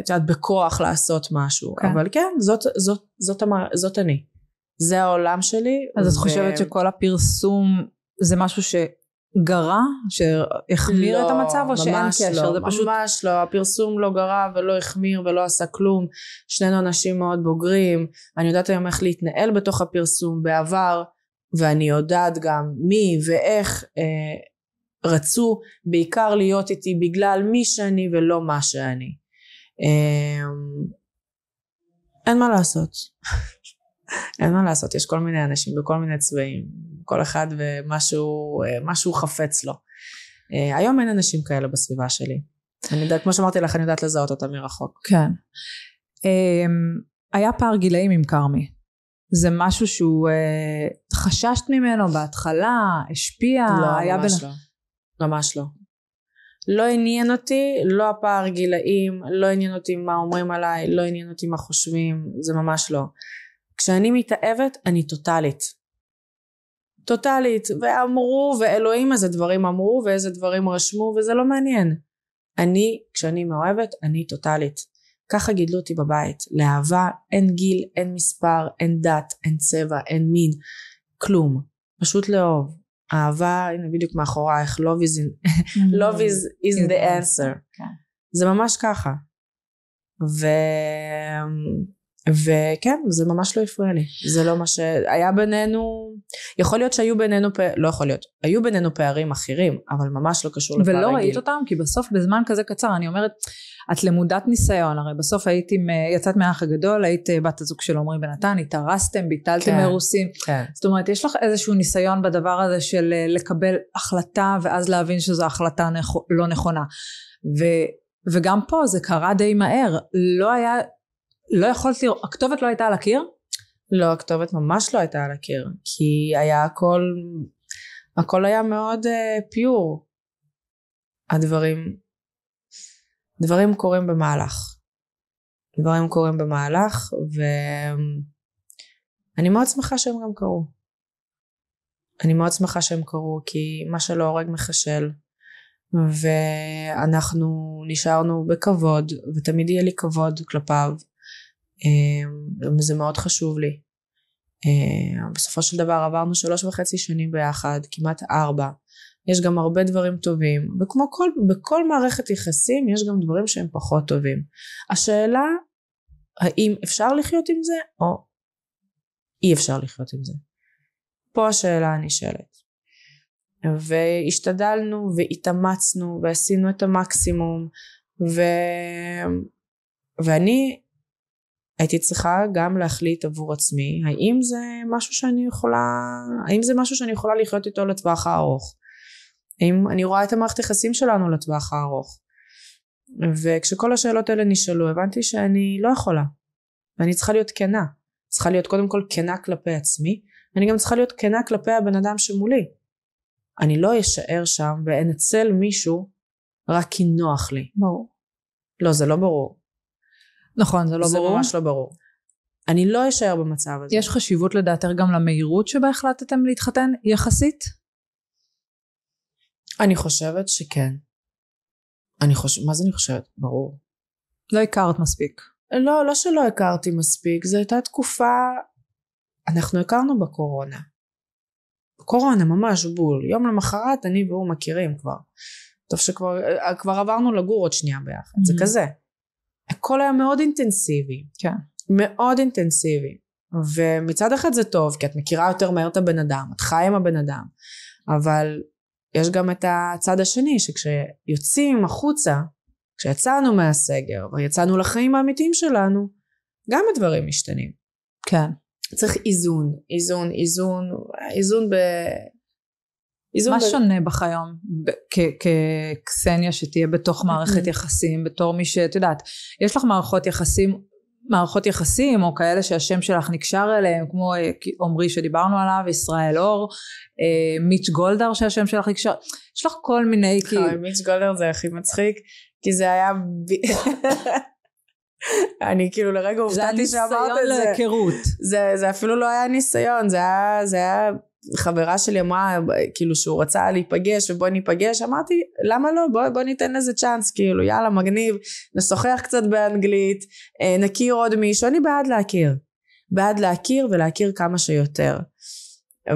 את יודעת, בכוח לעשות משהו, כן. אבל כן, זאת, זאת, זאת, המר, זאת אני. זה העולם שלי. אז ו... את חושבת שכל הפרסום זה משהו שגרע? שהחמיר לא, את המצב או שאין לא, קשר? לא, זה פשוט... ממש לא, הפרסום לא גרע ולא החמיר ולא עשה כלום. שנינו אנשים מאוד בוגרים, אני יודעת היום איך להתנהל בתוך הפרסום בעבר, ואני יודעת גם מי ואיך. אה, רצו בעיקר להיות איתי בגלל מי שאני ולא מה שאני. אמ, אין מה לעשות. אין מה לעשות, יש כל מיני אנשים בכל מיני צבעים, כל אחד ומה שהוא אה, חפץ לו. אה, היום אין אנשים כאלה בסביבה שלי. אני יודעת, כמו שאמרתי לך, אני יודעת לזהות אותם מרחוק. כן. אמ, היה פער גילאים עם כרמי. זה משהו שהוא אה, חששת ממנו בהתחלה, השפיע, לא, היה ממש בין... לא. ממש לא. לא עניין אותי, לא הפער גילאים, לא עניין אותי מה אומרים עליי, לא עניין אותי מה חושבים, זה ממש לא. כשאני מתאהבת, אני טוטאלית. טוטאלית, ואמרו, ואלוהים איזה דברים אמרו, ואיזה דברים רשמו, וזה לא מעניין. אני, כשאני מאוהבת, אני טוטאלית. ככה גידלו אותי בבית. לאהבה אין גיל, אין מספר, אין דת, אין צבע, אין מין, כלום. פשוט לאהוב. אהבה, הנה בדיוק מאחורייך, love is, in, love is, is the answer. כן. זה ממש ככה. ו... וכן, זה ממש לא הפריע לי. זה לא מה ש... היה בינינו... יכול להיות שהיו בינינו... פ... לא יכול להיות. היו בינינו פערים אחרים, אבל ממש לא קשור לפער רגיל. ולא ראית אותם? כי בסוף בזמן כזה קצר, אני אומרת, את למודת ניסיון, הרי בסוף היית עם... אה, יצאת מהאח הגדול, היית אה, בת הזוג של עמרי בנתן התארסתם, ביטלתם כן, אירוסים כן, כן. זאת אומרת, יש לך איזשהו ניסיון בדבר הזה של אה, לקבל החלטה, ואז להבין שזו החלטה נכ... לא נכונה. ו... וגם פה זה קרה די מהר, לא היה לא יכולת לראות, הכתובת לא הייתה על הקיר? לא, הכתובת ממש לא הייתה על הקיר, כי היה הכל, הכל היה מאוד אה, uh, פיור. הדברים, דברים קורים במהלך. דברים קורים במהלך, ואני מאוד שמחה שהם גם קרו. אני מאוד שמחה שהם קרו, כי מה שלא הורג מחשל. ואנחנו נשארנו בכבוד, ותמיד יהיה לי כבוד כלפיו. אמ, זה מאוד חשוב לי. אמ, בסופו של דבר עברנו שלוש וחצי שנים ביחד, כמעט ארבע. יש גם הרבה דברים טובים, וכמו כל, בכל מערכת יחסים יש גם דברים שהם פחות טובים. השאלה האם אפשר לחיות עם זה או אי אפשר לחיות עם זה. פה השאלה הנשאלת. והשתדלנו והתאמצנו ועשינו את המקסימום ו... ואני הייתי צריכה גם להחליט עבור עצמי האם זה משהו שאני יכולה האם זה משהו שאני יכולה לחיות איתו לטווח הארוך האם אני רואה את המערכת יחסים שלנו לטווח הארוך וכשכל השאלות האלה נשאלו הבנתי שאני לא יכולה ואני צריכה להיות כנה צריכה להיות קודם כל כנה כלפי עצמי אני גם צריכה להיות כנה כלפי הבן אדם שמולי אני לא אשאר שם ואנצל מישהו רק כי נוח לי ברור לא זה לא ברור נכון, זה לא זה ברור. זה ממש לא ברור. אני לא אשאר במצב הזה. יש חשיבות לדעתך גם למהירות שבה החלטתם להתחתן, יחסית? אני חושבת שכן. אני חושבת, מה זה אני חושבת? ברור. לא הכרת מספיק. לא, לא שלא הכרתי מספיק, זו הייתה תקופה, אנחנו הכרנו בקורונה. קורונה ממש בול, יום למחרת אני והוא מכירים כבר. טוב שכבר אה, עברנו לגור עוד שנייה ביחד, mm-hmm. זה כזה. הכל היה מאוד אינטנסיבי. כן. מאוד אינטנסיבי. ומצד אחד זה טוב, כי את מכירה יותר מהר את הבן אדם, את חיה עם הבן אדם, אבל יש גם את הצד השני, שכשיוצאים החוצה, כשיצאנו מהסגר ויצאנו לחיים האמיתיים שלנו, גם הדברים משתנים. כן. צריך איזון, איזון, איזון, איזון ב- איזון מה ב... שונה בך היום כקסניה שתהיה בתוך מערכת יחסים, בתור מי שאת יודעת, יש לך מערכות יחסים, מערכות יחסים או כאלה שהשם שלך נקשר אליהם, כמו אה, עמרי שדיברנו עליו, ישראל אור, אה, מיץ' גולדהר שהשם שלך נקשר, יש לך כל מיני כאילו... מיץ' גולדהר זה הכי מצחיק, כי זה היה... אני כאילו לרגע הופתעתי שאמרת את זה. זה היה ניסיון להיכרות. זה אפילו לא היה ניסיון, זה היה, זה היה חברה שלי אמרה, כאילו שהוא רצה להיפגש ובוא ניפגש, אמרתי, למה לא? בוא, בוא ניתן לזה צ'אנס, כאילו, יאללה, מגניב, נשוחח קצת באנגלית, אה, נכיר עוד מישהו, אני בעד להכיר. בעד להכיר ולהכיר כמה שיותר.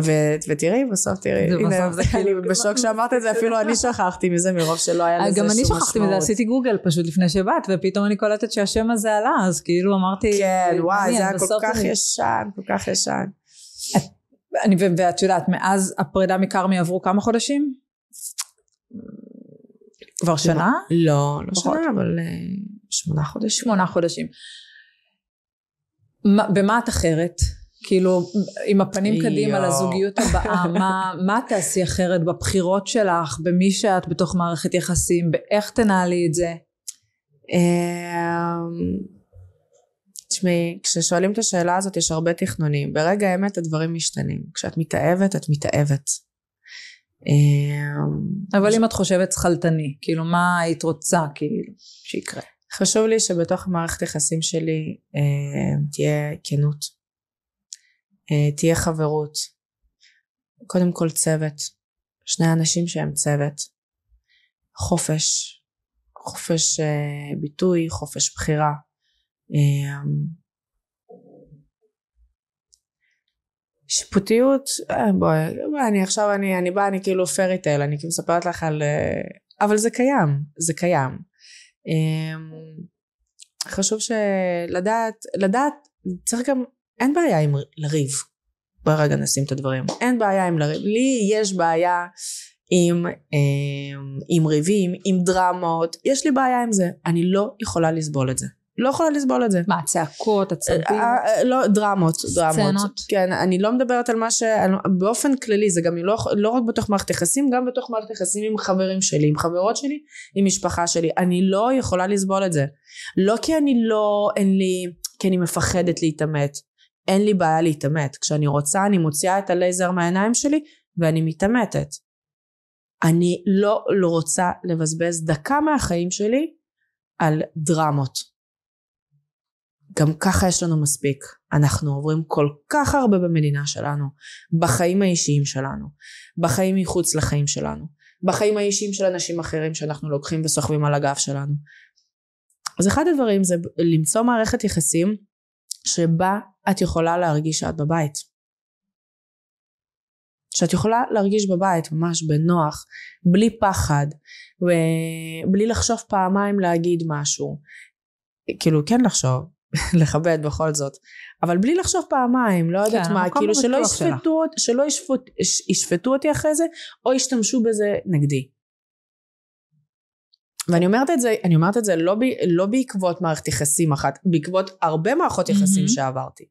ו- ותראי, בסוף תראי, זה הנה, בסוף זה כאילו בשוק שאמרת את זה, אפילו אני שכחתי מזה מרוב שלא היה אה, לזה שום משמעות. גם אני שכחתי מזה, עשיתי גוגל פשוט לפני שבאת, ופתאום אני קולטת שהשם הזה עלה, אז כאילו אמרתי... כן, וואי, זה היה כל כך ישן, כל כך ישן. אני, ואת יודעת, מאז הפרידה מכרמי עברו כמה חודשים? כבר שנה? לא, לא פחות. שנה, אבל אה, שמונה חודשים. שמונה חודשים. מה, במה את אחרת? כאילו, עם הפנים יו. קדימה לזוגיות הבאה, מה, מה תעשי אחרת בבחירות שלך, במי שאת בתוך מערכת יחסים, באיך תנהלי את זה? אמ, תשמעי, כששואלים את השאלה הזאת יש הרבה תכנונים. ברגע האמת הדברים משתנים. כשאת מתאהבת, את מתאהבת. אמ, אבל אם את חושבת שכלתני, כאילו מה היית רוצה כאילו שיקרה? חשוב לי שבתוך מערכת היחסים שלי אה, תהיה כנות, אה, תהיה חברות, קודם כל צוות, שני אנשים שהם צוות, חופש, חופש אה, ביטוי, חופש בחירה. אמ, שיפוטיות, אה, בואי, בוא, אני עכשיו, אני, אני באה, אני כאילו פרי טייל, אני כאילו מספרת לך על... אה, אבל זה קיים, זה קיים. אמ, חשוב שלדעת, לדעת, צריך גם, אין בעיה עם לריב. בואי רגע נשים את הדברים. אין בעיה עם לריב. לי יש בעיה עם, אמ, עם ריבים, עם דרמות, יש לי בעיה עם זה. אני לא יכולה לסבול את זה. לא יכולה לסבול את זה. מה, צעקות, עצבים? אה, אה, לא, דרמות, דרמות. סצנות. כן, אני לא מדברת על מה ש... באופן כללי, זה גם לא, לא רק בתוך מערכת יחסים, גם בתוך מערכת יחסים עם חברים שלי, עם חברות שלי, עם משפחה שלי. אני לא יכולה לסבול את זה. לא כי אני לא... אין לי... כי אני מפחדת להתעמת. אין לי בעיה להתעמת. כשאני רוצה, אני מוציאה את הלייזר מהעיניים שלי, ואני מתעמתת. אני לא, לא רוצה לבזבז דקה מהחיים שלי על דרמות. גם ככה יש לנו מספיק. אנחנו עוברים כל כך הרבה במדינה שלנו, בחיים האישיים שלנו, בחיים מחוץ לחיים שלנו, בחיים האישיים של אנשים אחרים שאנחנו לוקחים וסוחבים על הגב שלנו. אז אחד הדברים זה למצוא מערכת יחסים שבה את יכולה להרגיש שאת בבית. שאת יכולה להרגיש בבית ממש בנוח, בלי פחד, בלי לחשוב פעמיים להגיד משהו. כאילו כן לחשוב, לכבד בכל זאת. אבל בלי לחשוב פעמיים, לא יודעת כן, מה, כאילו שלא ישפטו, שלא ישפט, ישפטו אותי אחרי זה, או ישתמשו בזה נגדי. ואני אומרת את זה, אני אומרת את זה לא, ב, לא בעקבות מערכת יחסים אחת, בעקבות הרבה מערכות יחסים mm-hmm. שעברתי.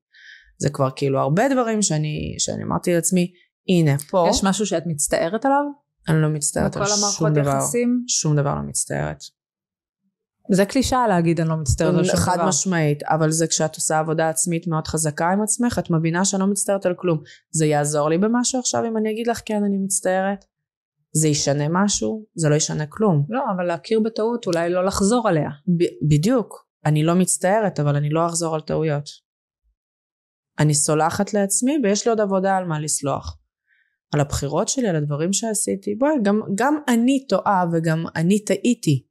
זה כבר כאילו הרבה דברים שאני, שאני אמרתי לעצמי, הנה, פה... יש משהו שאת מצטערת עליו? אני לא מצטערת על שום דבר. בכל המערכות יחסים? שום דבר לא מצטערת. זה קלישאה להגיד אני לא מצטערת על שום דבר. חד משמעית, אבל זה כשאת עושה עבודה עצמית מאוד חזקה עם עצמך, את מבינה שאני לא מצטערת על כלום. זה יעזור לי במשהו עכשיו אם אני אגיד לך כן אני מצטערת? זה ישנה משהו? זה לא ישנה כלום. לא, אבל להכיר בטעות, אולי לא לחזור עליה. ב- בדיוק. אני לא מצטערת, אבל אני לא אחזור על טעויות. אני סולחת לעצמי ויש לי עוד עבודה על מה לסלוח. על הבחירות שלי, על הדברים שעשיתי. בואי, גם, גם אני טועה וגם אני טעיתי.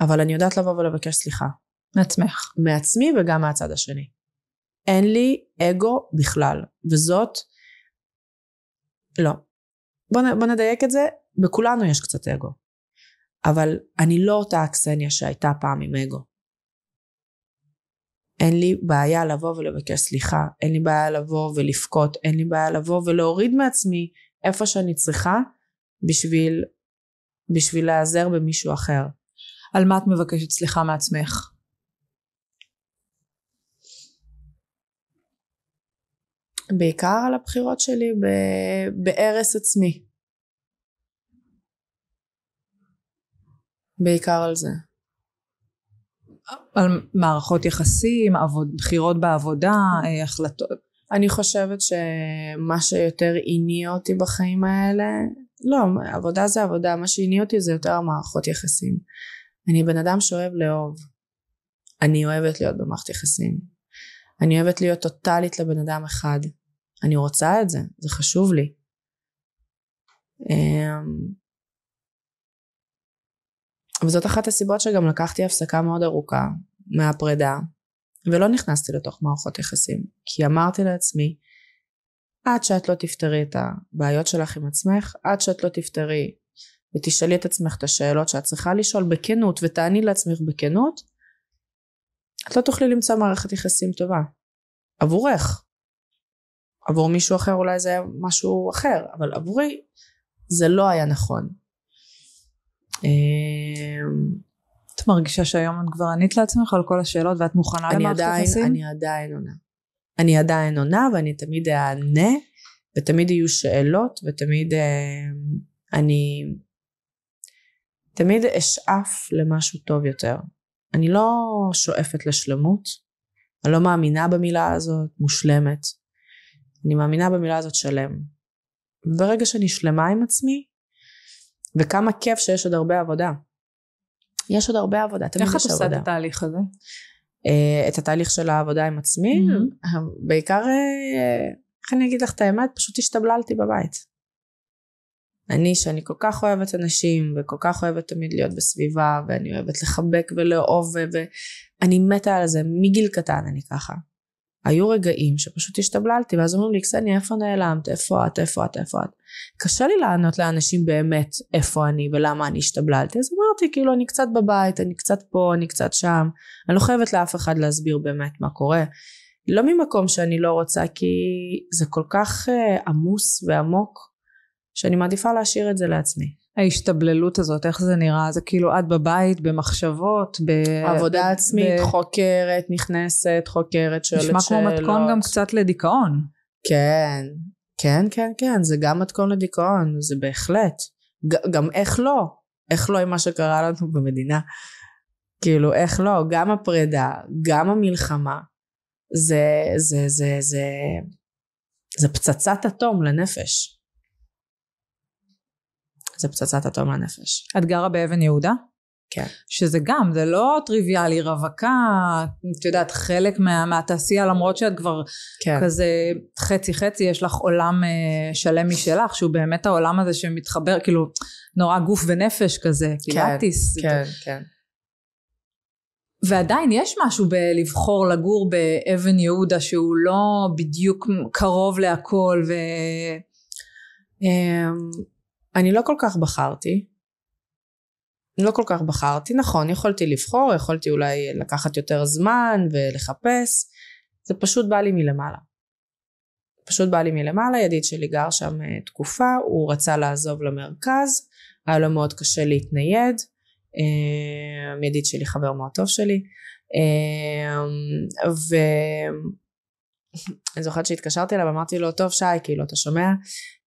אבל אני יודעת לבוא ולבקש סליחה. מעצמך. מעצמי וגם מהצד השני. אין לי אגו בכלל, וזאת, לא. בוא, נ, בוא נדייק את זה, בכולנו יש קצת אגו. אבל אני לא אותה אקסניה שהייתה פעם עם אגו. אין לי בעיה לבוא ולבקש סליחה, אין לי בעיה לבוא ולבכות, אין לי בעיה לבוא ולהוריד מעצמי איפה שאני צריכה בשביל, בשביל להיעזר במישהו אחר. על מה את מבקשת סליחה מעצמך? בעיקר על הבחירות שלי בהרס עצמי. בעיקר על זה. על מערכות יחסים, עבוד, בחירות בעבודה, אה, החלטות. אני חושבת שמה שיותר עיני אותי בחיים האלה, לא, עבודה זה עבודה, מה שעיני אותי זה יותר מערכות יחסים. אני בן אדם שאוהב לאהוב. אני אוהבת להיות במערכת יחסים. אני אוהבת להיות טוטאלית לבן אדם אחד. אני רוצה את זה, זה חשוב לי. אמ, וזאת אחת הסיבות שגם לקחתי הפסקה מאוד ארוכה מהפרידה, ולא נכנסתי לתוך מערכות יחסים, כי אמרתי לעצמי, עד שאת לא תפתרי את הבעיות שלך עם עצמך, עד שאת לא תפתרי ותשאלי את עצמך את השאלות שאת צריכה לשאול בכנות ותעני לעצמך בכנות, את לא תוכלי למצוא מערכת יחסים טובה. עבורך. עבור מישהו אחר אולי זה היה משהו אחר, אבל עבורי זה לא היה נכון. אמ, את מרגישה שהיום את כבר ענית לעצמך על כל השאלות ואת מוכנה למערכת יחסים? אני עדיין עונה. אני עדיין עונה ואני תמיד אענה ותמיד יהיו שאלות ותמיד אמ, אני תמיד אשאף למשהו טוב יותר. אני לא שואפת לשלמות, אני לא מאמינה במילה הזאת מושלמת. אני מאמינה במילה הזאת שלם. ברגע שאני שלמה עם עצמי, וכמה כיף שיש עוד הרבה עבודה. יש עוד הרבה עבודה, תמיד יש עבודה. איך את עושה את התהליך הזה? אה, את התהליך של העבודה עם עצמי, mm-hmm. בעיקר, אה, איך אני אגיד לך את האמת, פשוט השתבללתי בבית. אני שאני כל כך אוהבת אנשים וכל כך אוהבת תמיד להיות בסביבה ואני אוהבת לחבק ולאהוב ואני מתה על זה מגיל קטן אני ככה. היו רגעים שפשוט השתבללתי ואז אומרים לי קסניה איפה נעלמת איפה את איפה את איפה את קשה לי לענות לאנשים באמת איפה אני ולמה אני השתבללתי אז אמרתי כאילו אני קצת בבית אני קצת פה אני קצת שם אני לא חייבת לאף אחד להסביר באמת מה קורה לא ממקום שאני לא רוצה כי זה כל כך uh, עמוס ועמוק שאני מעדיפה להשאיר את זה לעצמי. ההשתבללות הזאת, איך זה נראה? זה כאילו את בבית, במחשבות, ב... עבודה ב... עצמית, ב... חוקרת, נכנסת, חוקרת, שואלת שאלות. נשמע כמו מתכון גם קצת לדיכאון. כן, כן, כן, כן, זה גם מתכון לדיכאון, זה בהחלט. גם איך לא? איך לא עם מה שקרה לנו במדינה? כאילו, איך לא? גם הפרידה, גם המלחמה, זה, זה, זה, זה, זה, זה פצצת אטום לנפש. זה פצצת אטום לנפש. את גרה באבן יהודה? כן. שזה גם, זה לא טריוויאלי, רווקה, את יודעת, חלק מה, מהתעשייה, למרות שאת כבר כן. כזה חצי חצי, יש לך עולם אה, שלם משלך, שהוא באמת העולם הזה שמתחבר, כאילו, נורא גוף ונפש כזה, פילאטיס. כאילו, כן, כן, כן. ועדיין יש משהו בלבחור לגור באבן יהודה שהוא לא בדיוק קרוב להכל ו... אמ, אני לא כל כך בחרתי. לא כל כך בחרתי, נכון, יכולתי לבחור, יכולתי אולי לקחת יותר זמן ולחפש, זה פשוט בא לי מלמעלה. פשוט בא לי מלמעלה, ידיד שלי גר שם אה, תקופה, הוא רצה לעזוב למרכז, היה לו מאוד קשה להתנייד, אה, ידיד שלי חבר מאוד טוב שלי, אה, ואני זוכרת שהתקשרתי אליו אמרתי לו, טוב שי, כאילו אתה שומע,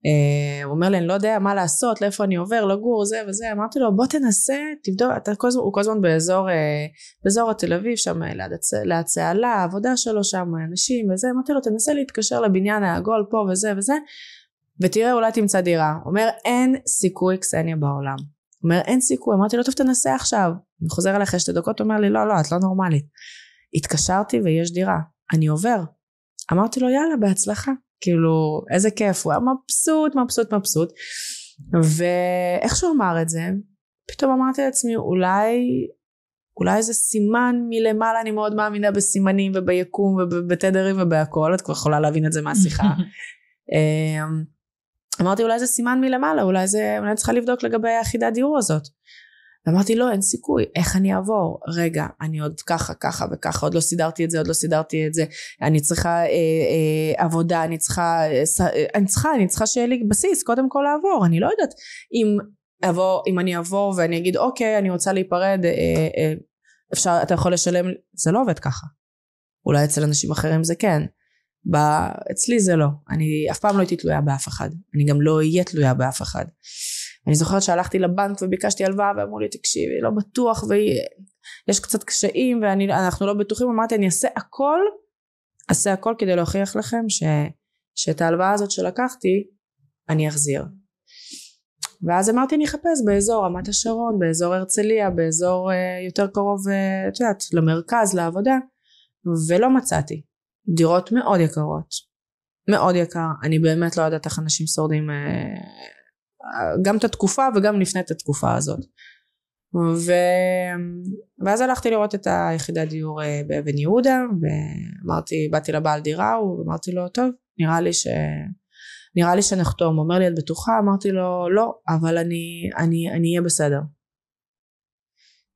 אה, הוא אומר לי אני לא יודע מה לעשות לאיפה אני עובר לגור לא זה וזה אמרתי לו בוא תנסה תבדוק אתה כל הזמן, הוא כל הזמן באזור אה, באזור התל אביב שם אה, ליד הצהלה העבודה שלו שם אנשים וזה אמרתי לו תנסה להתקשר לבניין העגול פה וזה וזה ותראה אולי תמצא דירה הוא אומר אין סיכוי קסניה בעולם הוא אומר אין סיכוי אמרתי לו טוב תנסה עכשיו אני חוזר אליך שתי דקות אומר לי לא לא את לא נורמלית התקשרתי ויש דירה אני עובר אמרתי לו יאללה בהצלחה כאילו, איזה כיף, הוא היה מבסוט, מבסוט, מבסוט. ואיך שהוא אמר את זה, פתאום אמרתי לעצמי, אולי, אולי זה סימן מלמעלה, אני מאוד מאמינה בסימנים וביקום ובתדרים ובהכל, את כבר יכולה להבין את זה מהשיחה. אמ, אמרתי, אולי זה סימן מלמעלה, אולי זה, אולי צריכה לבדוק לגבי היחידת דיור הזאת. ואמרתי לא אין סיכוי איך אני אעבור רגע אני עוד ככה ככה וככה עוד לא סידרתי את זה עוד לא סידרתי את זה אני צריכה אה, אה, עבודה אני צריכה אה, אה אני צריכה אני צריכה שיהיה לי בסיס קודם כל לעבור אני לא יודעת אם אעבור אם אני אעבור ואני אגיד אוקיי אני רוצה להיפרד אה, אה, אפשר אתה יכול לשלם זה לא עובד ככה אולי אצל אנשים אחרים זה כן ב... אצלי זה לא אני אף פעם לא הייתי תלויה באף אחד אני גם לא אהיה תלויה באף אחד אני זוכרת שהלכתי לבנק וביקשתי הלוואה ואמרו לי תקשיבי לא בטוח ויש קצת קשיים ואנחנו לא בטוחים אמרתי אני אעשה הכל אעשה הכל כדי להוכיח לכם ש, שאת ההלוואה הזאת שלקחתי אני אחזיר ואז אמרתי אני אחפש באזור רמת השרון באזור הרצליה באזור אה, יותר קרוב אה, את יודעת למרכז לעבודה ולא מצאתי דירות מאוד יקרות מאוד יקר אני באמת לא יודעת איך אנשים שורדים אה, גם את התקופה וגם לפני את התקופה הזאת. ו... ואז הלכתי לראות את היחידת דיור אה, באבן יהודה ואמרתי, באתי לבעל דירה ואמרתי לו, טוב, נראה לי ש... נראה לי שנחתום, הוא אומר לי את בטוחה? אמרתי לו לא, אבל אני, אני, אני אהיה בסדר.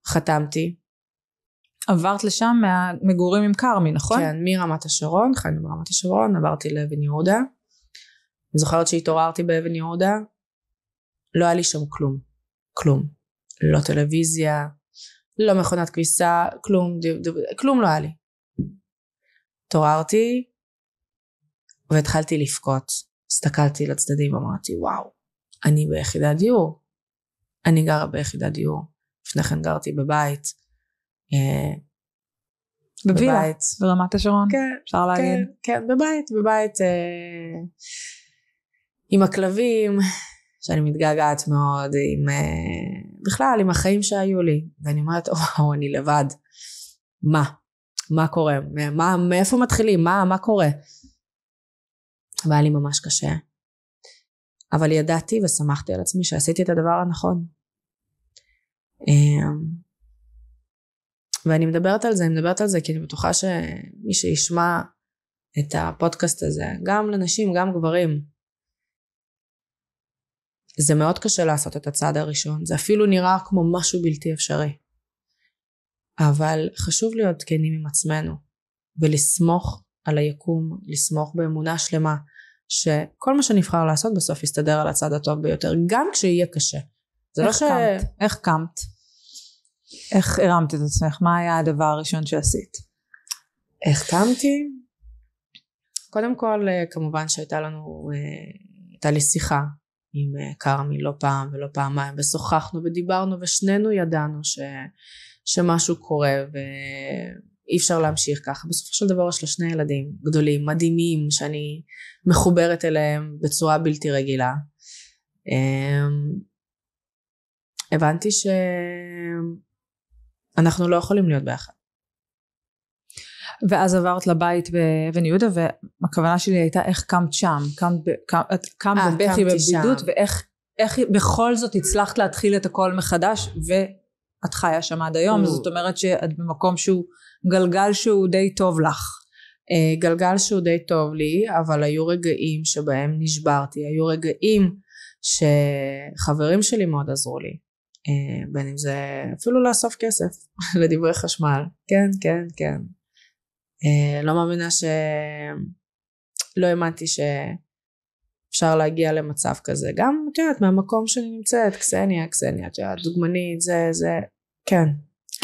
חתמתי. עברת לשם מהמגורים עם כרמי, נכון? כן, מרמת השרון, חיינו ברמת השרון, עברתי לאבן יהודה. אני זוכרת שהתעוררתי באבן יהודה, לא היה לי שם כלום. כלום. לא טלוויזיה, לא מכונת כביסה, כלום, דיו, דיו, כלום לא היה לי. התעוררתי והתחלתי לבכות. הסתכלתי לצדדים ואמרתי, וואו, אני ביחידת דיור. אני גרה ביחידת דיור. לפני כן גרתי בבית. אה, בווילה, בבית. ברמת השרון, כן, אפשר כן, להגיד. כן, כן, בבית, בבית אה, עם הכלבים, שאני מתגעגעת מאוד עם אה, בכלל עם החיים שהיו לי ואני אומרת וואו אני לבד מה מה קורה מה, מאיפה מתחילים מה, מה קורה והיה לי ממש קשה אבל ידעתי ושמחתי על עצמי שעשיתי את הדבר הנכון אמ, ואני מדברת על זה אני מדברת על זה כי אני בטוחה שמי שישמע את הפודקאסט הזה גם לנשים גם גברים זה מאוד קשה לעשות את הצעד הראשון, זה אפילו נראה כמו משהו בלתי אפשרי. אבל חשוב להיות כנים עם עצמנו ולסמוך על היקום, לסמוך באמונה שלמה שכל מה שנבחר לעשות בסוף יסתדר על הצד הטוב ביותר, גם כשיהיה קשה. זה לא ש... קמת? איך קמת? איך הרמת את עצמך? מה היה הדבר הראשון שעשית? איך קמתי? קודם כל, אה, כמובן שהייתה לנו, אה, הייתה לי שיחה עם אה, כרמי לא פעם ולא פעמיים ושוחחנו ודיברנו ושנינו ידענו ש, שמשהו קורה ואי אפשר להמשיך ככה. בסופו של דבר יש לה שני ילדים גדולים מדהימים שאני מחוברת אליהם בצורה בלתי רגילה. אמ, הבנתי שאנחנו לא יכולים להיות ביחד. ואז עברת לבית באבן יהודה והכוונה שלי הייתה איך קמת שם, קמת, קמת, קמת אה, בבכי בבדידות שם. ואיך איך בכל זאת הצלחת להתחיל את הכל מחדש ואת חיה שם עד היום, זאת אומרת שאת במקום שהוא גלגל שהוא די טוב לך. אה, גלגל שהוא די טוב לי, אבל היו רגעים שבהם נשברתי, היו רגעים שחברים שלי מאוד עזרו לי, אה, בין אם זה אפילו לאסוף כסף לדברי חשמל, כן, כן, כן, אה, לא מאמינה ש... לא האמנתי שאפשר להגיע למצב כזה. גם, את יודעת, מהמקום שאני נמצאת, קסניה, קסניה, את יודעת, דוגמנית, זה, זה, כן.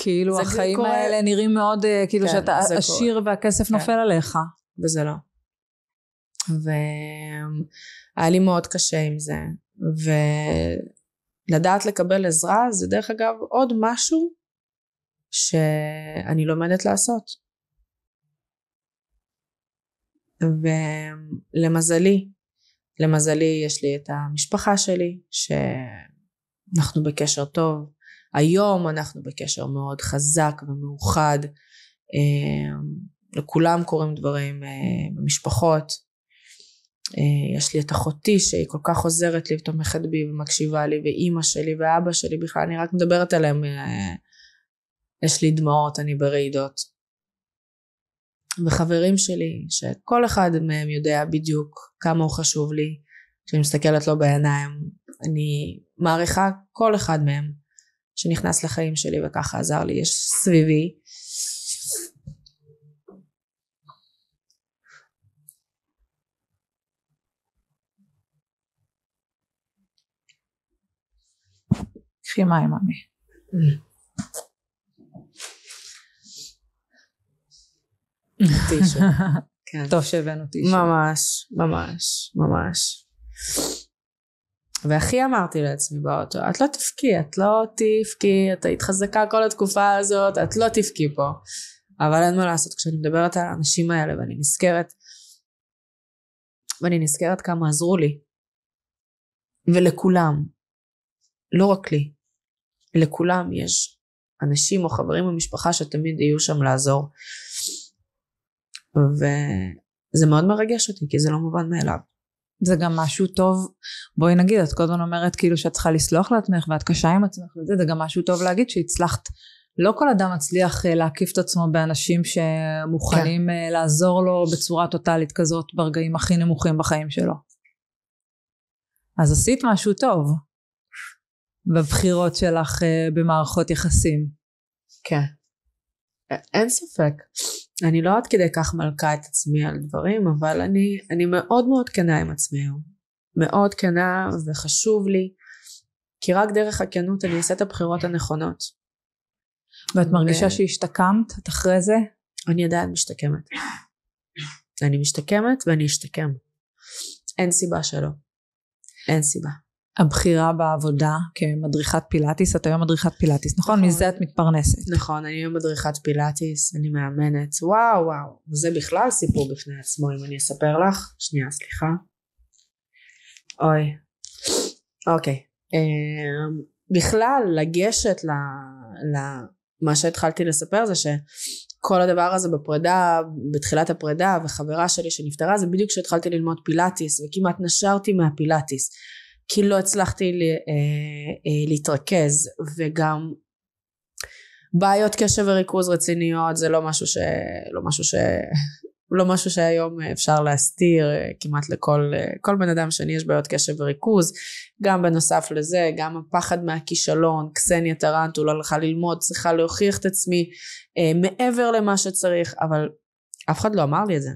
כאילו החיים קורה... האלה נראים מאוד, אה, כאילו כן, שאתה עשיר קורה. והכסף כן. נופל עליך. וזה לא. והיה לי מאוד קשה עם זה. ולדעת לקבל עזרה זה דרך אגב עוד משהו שאני לומדת לעשות. ולמזלי, למזלי יש לי את המשפחה שלי, שאנחנו בקשר טוב. היום אנחנו בקשר מאוד חזק ומאוחד. אה, לכולם קורים דברים אה, במשפחות. אה, יש לי את אחותי שהיא כל כך עוזרת לי ותומכת בי ומקשיבה לי ואימא שלי ואבא שלי בכלל אני רק מדברת עליהם יש לי דמעות אני ברעידות וחברים שלי שכל אחד מהם יודע בדיוק כמה הוא חשוב לי כשאני מסתכלת לו בעיניים אני מעריכה כל אחד מהם שנכנס לחיים שלי וככה עזר לי יש סביבי קחי מים עמי mm. טישו. כן. טוב שהבאנו טישו. ממש, ממש, ממש. והכי אמרתי לעצמי באוטו, את לא תבכי, את לא תבכי, את היית חזקה כל התקופה הזאת, את לא תבכי פה. אבל אין מה לעשות, כשאני מדברת על האנשים האלה ואני נזכרת, ואני נזכרת כמה עזרו לי. ולכולם, לא רק לי, לכולם יש אנשים או חברים במשפחה שתמיד יהיו שם לעזור. וזה מאוד מרגש אותי כי זה לא מובן מאליו. זה גם משהו טוב, בואי נגיד, את כל הזמן אומרת כאילו שאת צריכה לסלוח לעצמך ואת קשה עם עצמך וזה, זה גם משהו טוב להגיד שהצלחת, לא כל אדם מצליח אה, להקיף את עצמו באנשים שמוכנים כן. אה, לעזור לו בצורה טוטאלית כזאת ברגעים הכי נמוכים בחיים שלו. אז עשית משהו טוב בבחירות שלך אה, במערכות יחסים. כן. אין ספק. אני לא עד כדי כך מלכה את עצמי על דברים, אבל אני, אני מאוד מאוד כנה עם עצמי היום. מאוד כנה וחשוב לי, כי רק דרך הכנות אני אעשה את הבחירות הנכונות. ואת מרגישה ו... אה. שהשתקמת את אחרי זה? אני עדיין משתקמת. אני משתקמת ואני אשתקם. אין סיבה שלא. אין סיבה. הבחירה בעבודה כמדריכת פילאטיס, את היום מדריכת פילאטיס, נכון? נכון? מזה את מתפרנסת. נכון, אני היום מדריכת פילאטיס, אני מאמנת, וואו וואו, וזה בכלל סיפור בפני עצמו אם אני אספר לך, שנייה סליחה. אוי, אוקיי, אה, בכלל לגשת ל... ל... מה שהתחלתי לספר זה שכל הדבר הזה בפרידה, בתחילת הפרידה וחברה שלי שנפטרה זה בדיוק כשהתחלתי ללמוד פילאטיס וכמעט נשרתי מהפילאטיס כי לא הצלחתי אה, אה, להתרכז וגם בעיות קשב וריכוז רציניות זה לא משהו ש... לא משהו ש... לא משהו שהיום אפשר להסתיר אה, כמעט לכל אה, כל בן אדם שני יש בעיות קשב וריכוז גם בנוסף לזה גם הפחד מהכישלון קסניה לא הלכה ללמוד צריכה להוכיח את עצמי אה, מעבר למה שצריך אבל אף אחד לא אמר לי את זה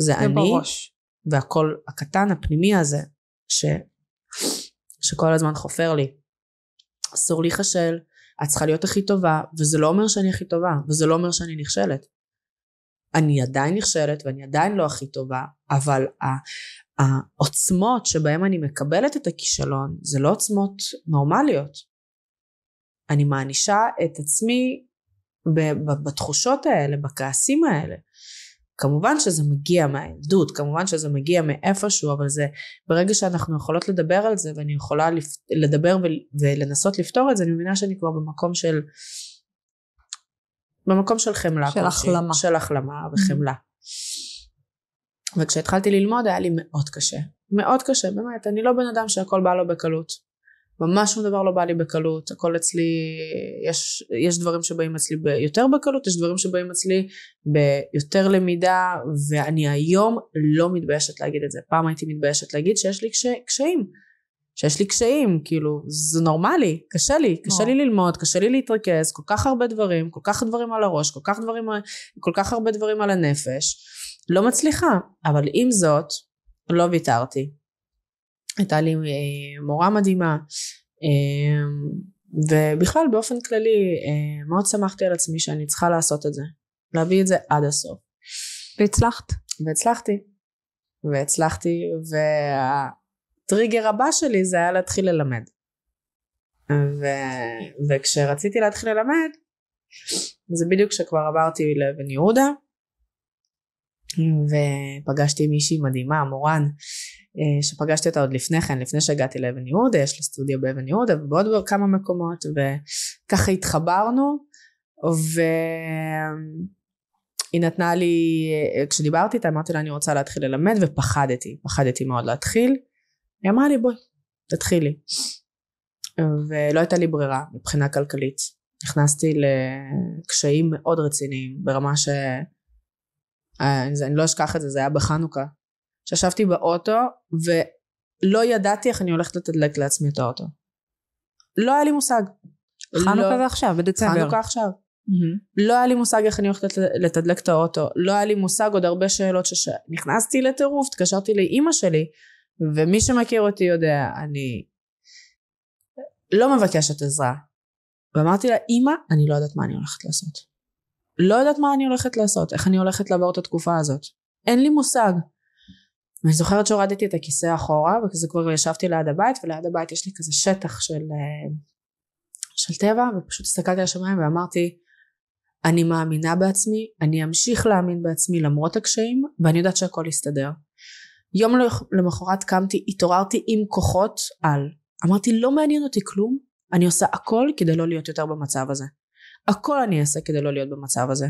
זה, זה אני בראש. והקול הקטן הפנימי הזה ש, שכל הזמן חופר לי. אסור להיכשל, את צריכה להיות הכי טובה, וזה לא אומר שאני הכי טובה, וזה לא אומר שאני נכשלת. אני עדיין נכשלת ואני עדיין לא הכי טובה, אבל העוצמות שבהן אני מקבלת את הכישלון זה לא עוצמות נורמליות. אני מענישה את עצמי בתחושות האלה, בכעסים האלה. כמובן שזה מגיע מהילדות, כמובן שזה מגיע מאיפשהו, אבל זה ברגע שאנחנו יכולות לדבר על זה ואני יכולה לפ... לדבר ו... ולנסות לפתור את זה, אני מבינה שאני כבר במקום של, במקום של חמלה. של החלמה. של החלמה mm-hmm. וחמלה. וכשהתחלתי ללמוד היה לי מאוד קשה, מאוד קשה, באמת, אני לא בן אדם שהכל בא לו בקלות. ממש שום דבר לא בא לי בקלות, הכל אצלי, יש, יש דברים שבאים אצלי ביותר בקלות, יש דברים שבאים אצלי ביותר למידה, ואני היום לא מתביישת להגיד את זה. פעם הייתי מתביישת להגיד שיש לי קש, קשיים, שיש לי קשיים, כאילו, זה נורמלי, קשה לי, קשה לי נכון. ללמוד, קשה לי להתרכז, כל כך הרבה דברים, כל כך דברים על הראש, כל כך, דברים, כל כך הרבה דברים על הנפש, לא מצליחה, אבל עם זאת, לא ויתרתי. הייתה לי אה, מורה מדהימה אה, ובכלל באופן כללי אה, מאוד שמחתי על עצמי שאני צריכה לעשות את זה להביא את זה עד הסוף. והצלחת. והצלחתי. והצלחתי והטריגר הבא שלי זה היה להתחיל ללמד. ו... וכשרציתי להתחיל ללמד זה בדיוק כשכבר עברתי לבן יהודה ופגשתי מישהי מדהימה מורן אה, שפגשתי אותה עוד לפני כן, לפני שהגעתי לאבן יהודה, יש לה סטודיו באבן יהודה ובעוד כמה מקומות, וככה התחברנו, והיא נתנה לי, אה, כשדיברתי איתה אמרתי לה אני רוצה להתחיל ללמד, ופחדתי, פחדתי מאוד להתחיל, היא אמרה לי בואי, תתחילי. ולא הייתה לי ברירה מבחינה כלכלית. נכנסתי לקשיים מאוד רציניים ברמה ש... אה, אני לא אשכח את זה, זה היה בחנוכה שישבתי באוטו ולא ידעתי איך אני הולכת לתדלק לעצמי את האוטו. לא היה לי מושג. חנוכה לא- זה עכשיו, בדצמבר. חנוכה עכשיו. Mm-hmm. לא היה לי מושג איך אני הולכת לתדלק את האוטו. לא היה לי מושג עוד הרבה שאלות שנכנסתי לטירוף, התקשרתי לאימא שלי, ומי שמכיר אותי יודע, אני לא מבקשת עזרה. ואמרתי לה, אימא, אני לא יודעת מה אני הולכת לעשות. לא יודעת מה אני הולכת לעשות, איך אני הולכת לעבור את התקופה הזאת. אין לי מושג. ואני זוכרת שהורדתי את הכיסא אחורה וכזה כבר ישבתי ליד הבית וליד הבית יש לי כזה שטח של, אה, של טבע ופשוט הסתכלתי על השמיים ואמרתי אני מאמינה בעצמי, אני אמשיך להאמין בעצמי למרות הקשיים ואני יודעת שהכל יסתדר. יום למחרת קמתי, התעוררתי עם כוחות על. אמרתי לא מעניין אותי כלום, אני עושה הכל כדי לא להיות יותר במצב הזה. הכל אני אעשה כדי לא להיות במצב הזה.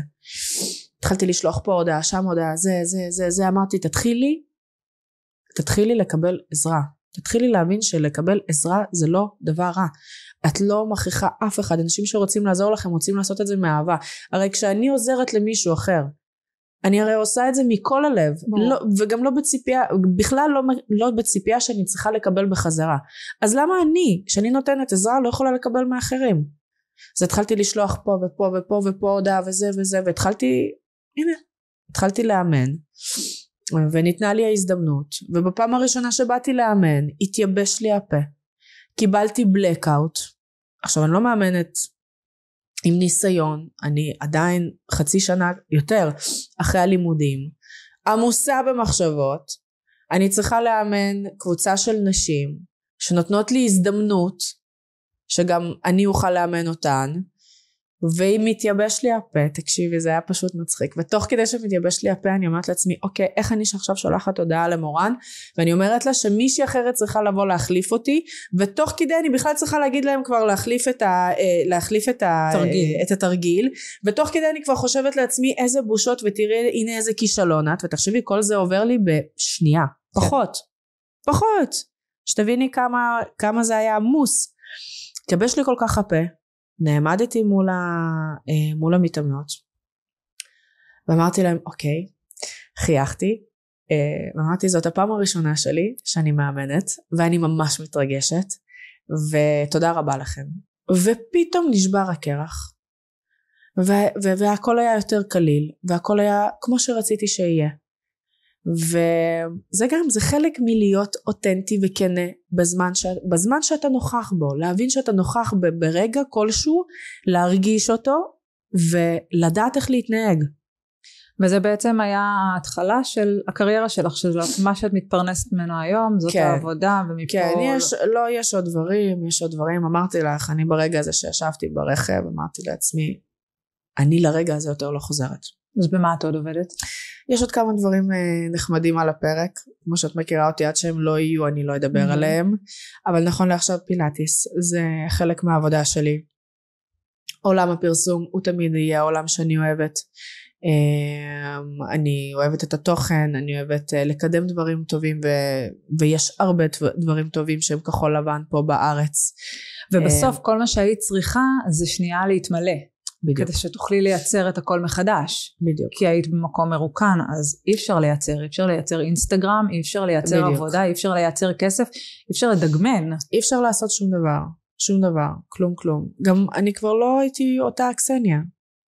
התחלתי לשלוח פה הודעה, שם הודעה, זה, זה, זה, זה, אמרתי תתחילי תתחילי לקבל עזרה. תתחילי להבין שלקבל עזרה זה לא דבר רע. את לא מכריחה אף אחד, אנשים שרוצים לעזור לכם רוצים לעשות את זה מאהבה. הרי כשאני עוזרת למישהו אחר, אני הרי עושה את זה מכל הלב, לא, וגם לא בציפייה, בכלל לא, לא בציפייה שאני צריכה לקבל בחזרה. אז למה אני, כשאני נותנת עזרה, לא יכולה לקבל מאחרים? אז התחלתי לשלוח פה ופה ופה ופה הודעה וזה וזה, והתחלתי, הנה, התחלתי לאמן. וניתנה לי ההזדמנות, ובפעם הראשונה שבאתי לאמן, התייבש לי הפה. קיבלתי בלקאוט עכשיו, אני לא מאמנת עם ניסיון, אני עדיין חצי שנה יותר אחרי הלימודים, עמוסה במחשבות, אני צריכה לאמן קבוצה של נשים שנותנות לי הזדמנות שגם אני אוכל לאמן אותן, ואם מתייבש לי הפה, תקשיבי, זה היה פשוט מצחיק. ותוך כדי שמתייבש לי הפה, אני אומרת לעצמי, אוקיי, איך אני שעכשיו שולחת הודעה למורן, ואני אומרת לה שמישהי אחרת צריכה לבוא להחליף אותי, ותוך כדי אני בכלל צריכה להגיד להם כבר להחליף את, ה, אה, להחליף את, ה, אה, תרגיל. את התרגיל, ותוך כדי אני כבר חושבת לעצמי איזה בושות, ותראי, הנה איזה כישלון את, ותחשבי, כל זה עובר לי בשנייה. כן. פחות. פחות. שתביני כמה, כמה זה היה עמוס. התייבש לי כל כך הפה, נעמדתי מול, ה, אה, מול המתאמנות ואמרתי להם אוקיי חייכתי אה, אמרתי זאת הפעם הראשונה שלי שאני מאמנת ואני ממש מתרגשת ותודה רבה לכם ופתאום נשבר הקרח ו- ו- והכל היה יותר קליל והכל היה כמו שרציתי שיהיה וזה גם, זה חלק מלהיות אותנטי וכנה בזמן, ש... בזמן שאתה נוכח בו, להבין שאתה נוכח ב... ברגע כלשהו, להרגיש אותו ולדעת איך להתנהג. וזה בעצם היה ההתחלה של הקריירה שלך, של מה שאת מתפרנסת ממנו היום, זאת כן. העבודה, ומפה... כן, יש, לא, יש עוד דברים, יש עוד דברים. אמרתי לך, אני ברגע הזה שישבתי ברכב, אמרתי לעצמי, אני לרגע הזה יותר לא חוזרת. אז במה את עוד עובדת? יש עוד כמה דברים אה, נחמדים על הפרק, כמו שאת מכירה אותי, עד שהם לא יהיו אני לא אדבר mm-hmm. עליהם, אבל נכון לעכשיו פילאטיס זה חלק מהעבודה שלי. עולם הפרסום הוא תמיד יהיה העולם שאני אוהבת. אמ, אני אוהבת את התוכן, אני אוהבת אה, לקדם דברים טובים ו- ויש הרבה דברים טובים שהם כחול לבן פה בארץ. ובסוף אמ, כל מה שהיית צריכה זה שנייה להתמלא. בדיוק. כדי שתוכלי לייצר את הכל מחדש. בדיוק. כי היית במקום מרוקן, אז אי אפשר לייצר, אי אפשר לייצר אינסטגרם, אי אפשר לייצר בדיוק. עבודה, אי אפשר לייצר כסף, אי אפשר לדגמן. אי אפשר לעשות שום דבר, שום דבר, כלום כלום. גם אני כבר לא הייתי אותה אקסניה.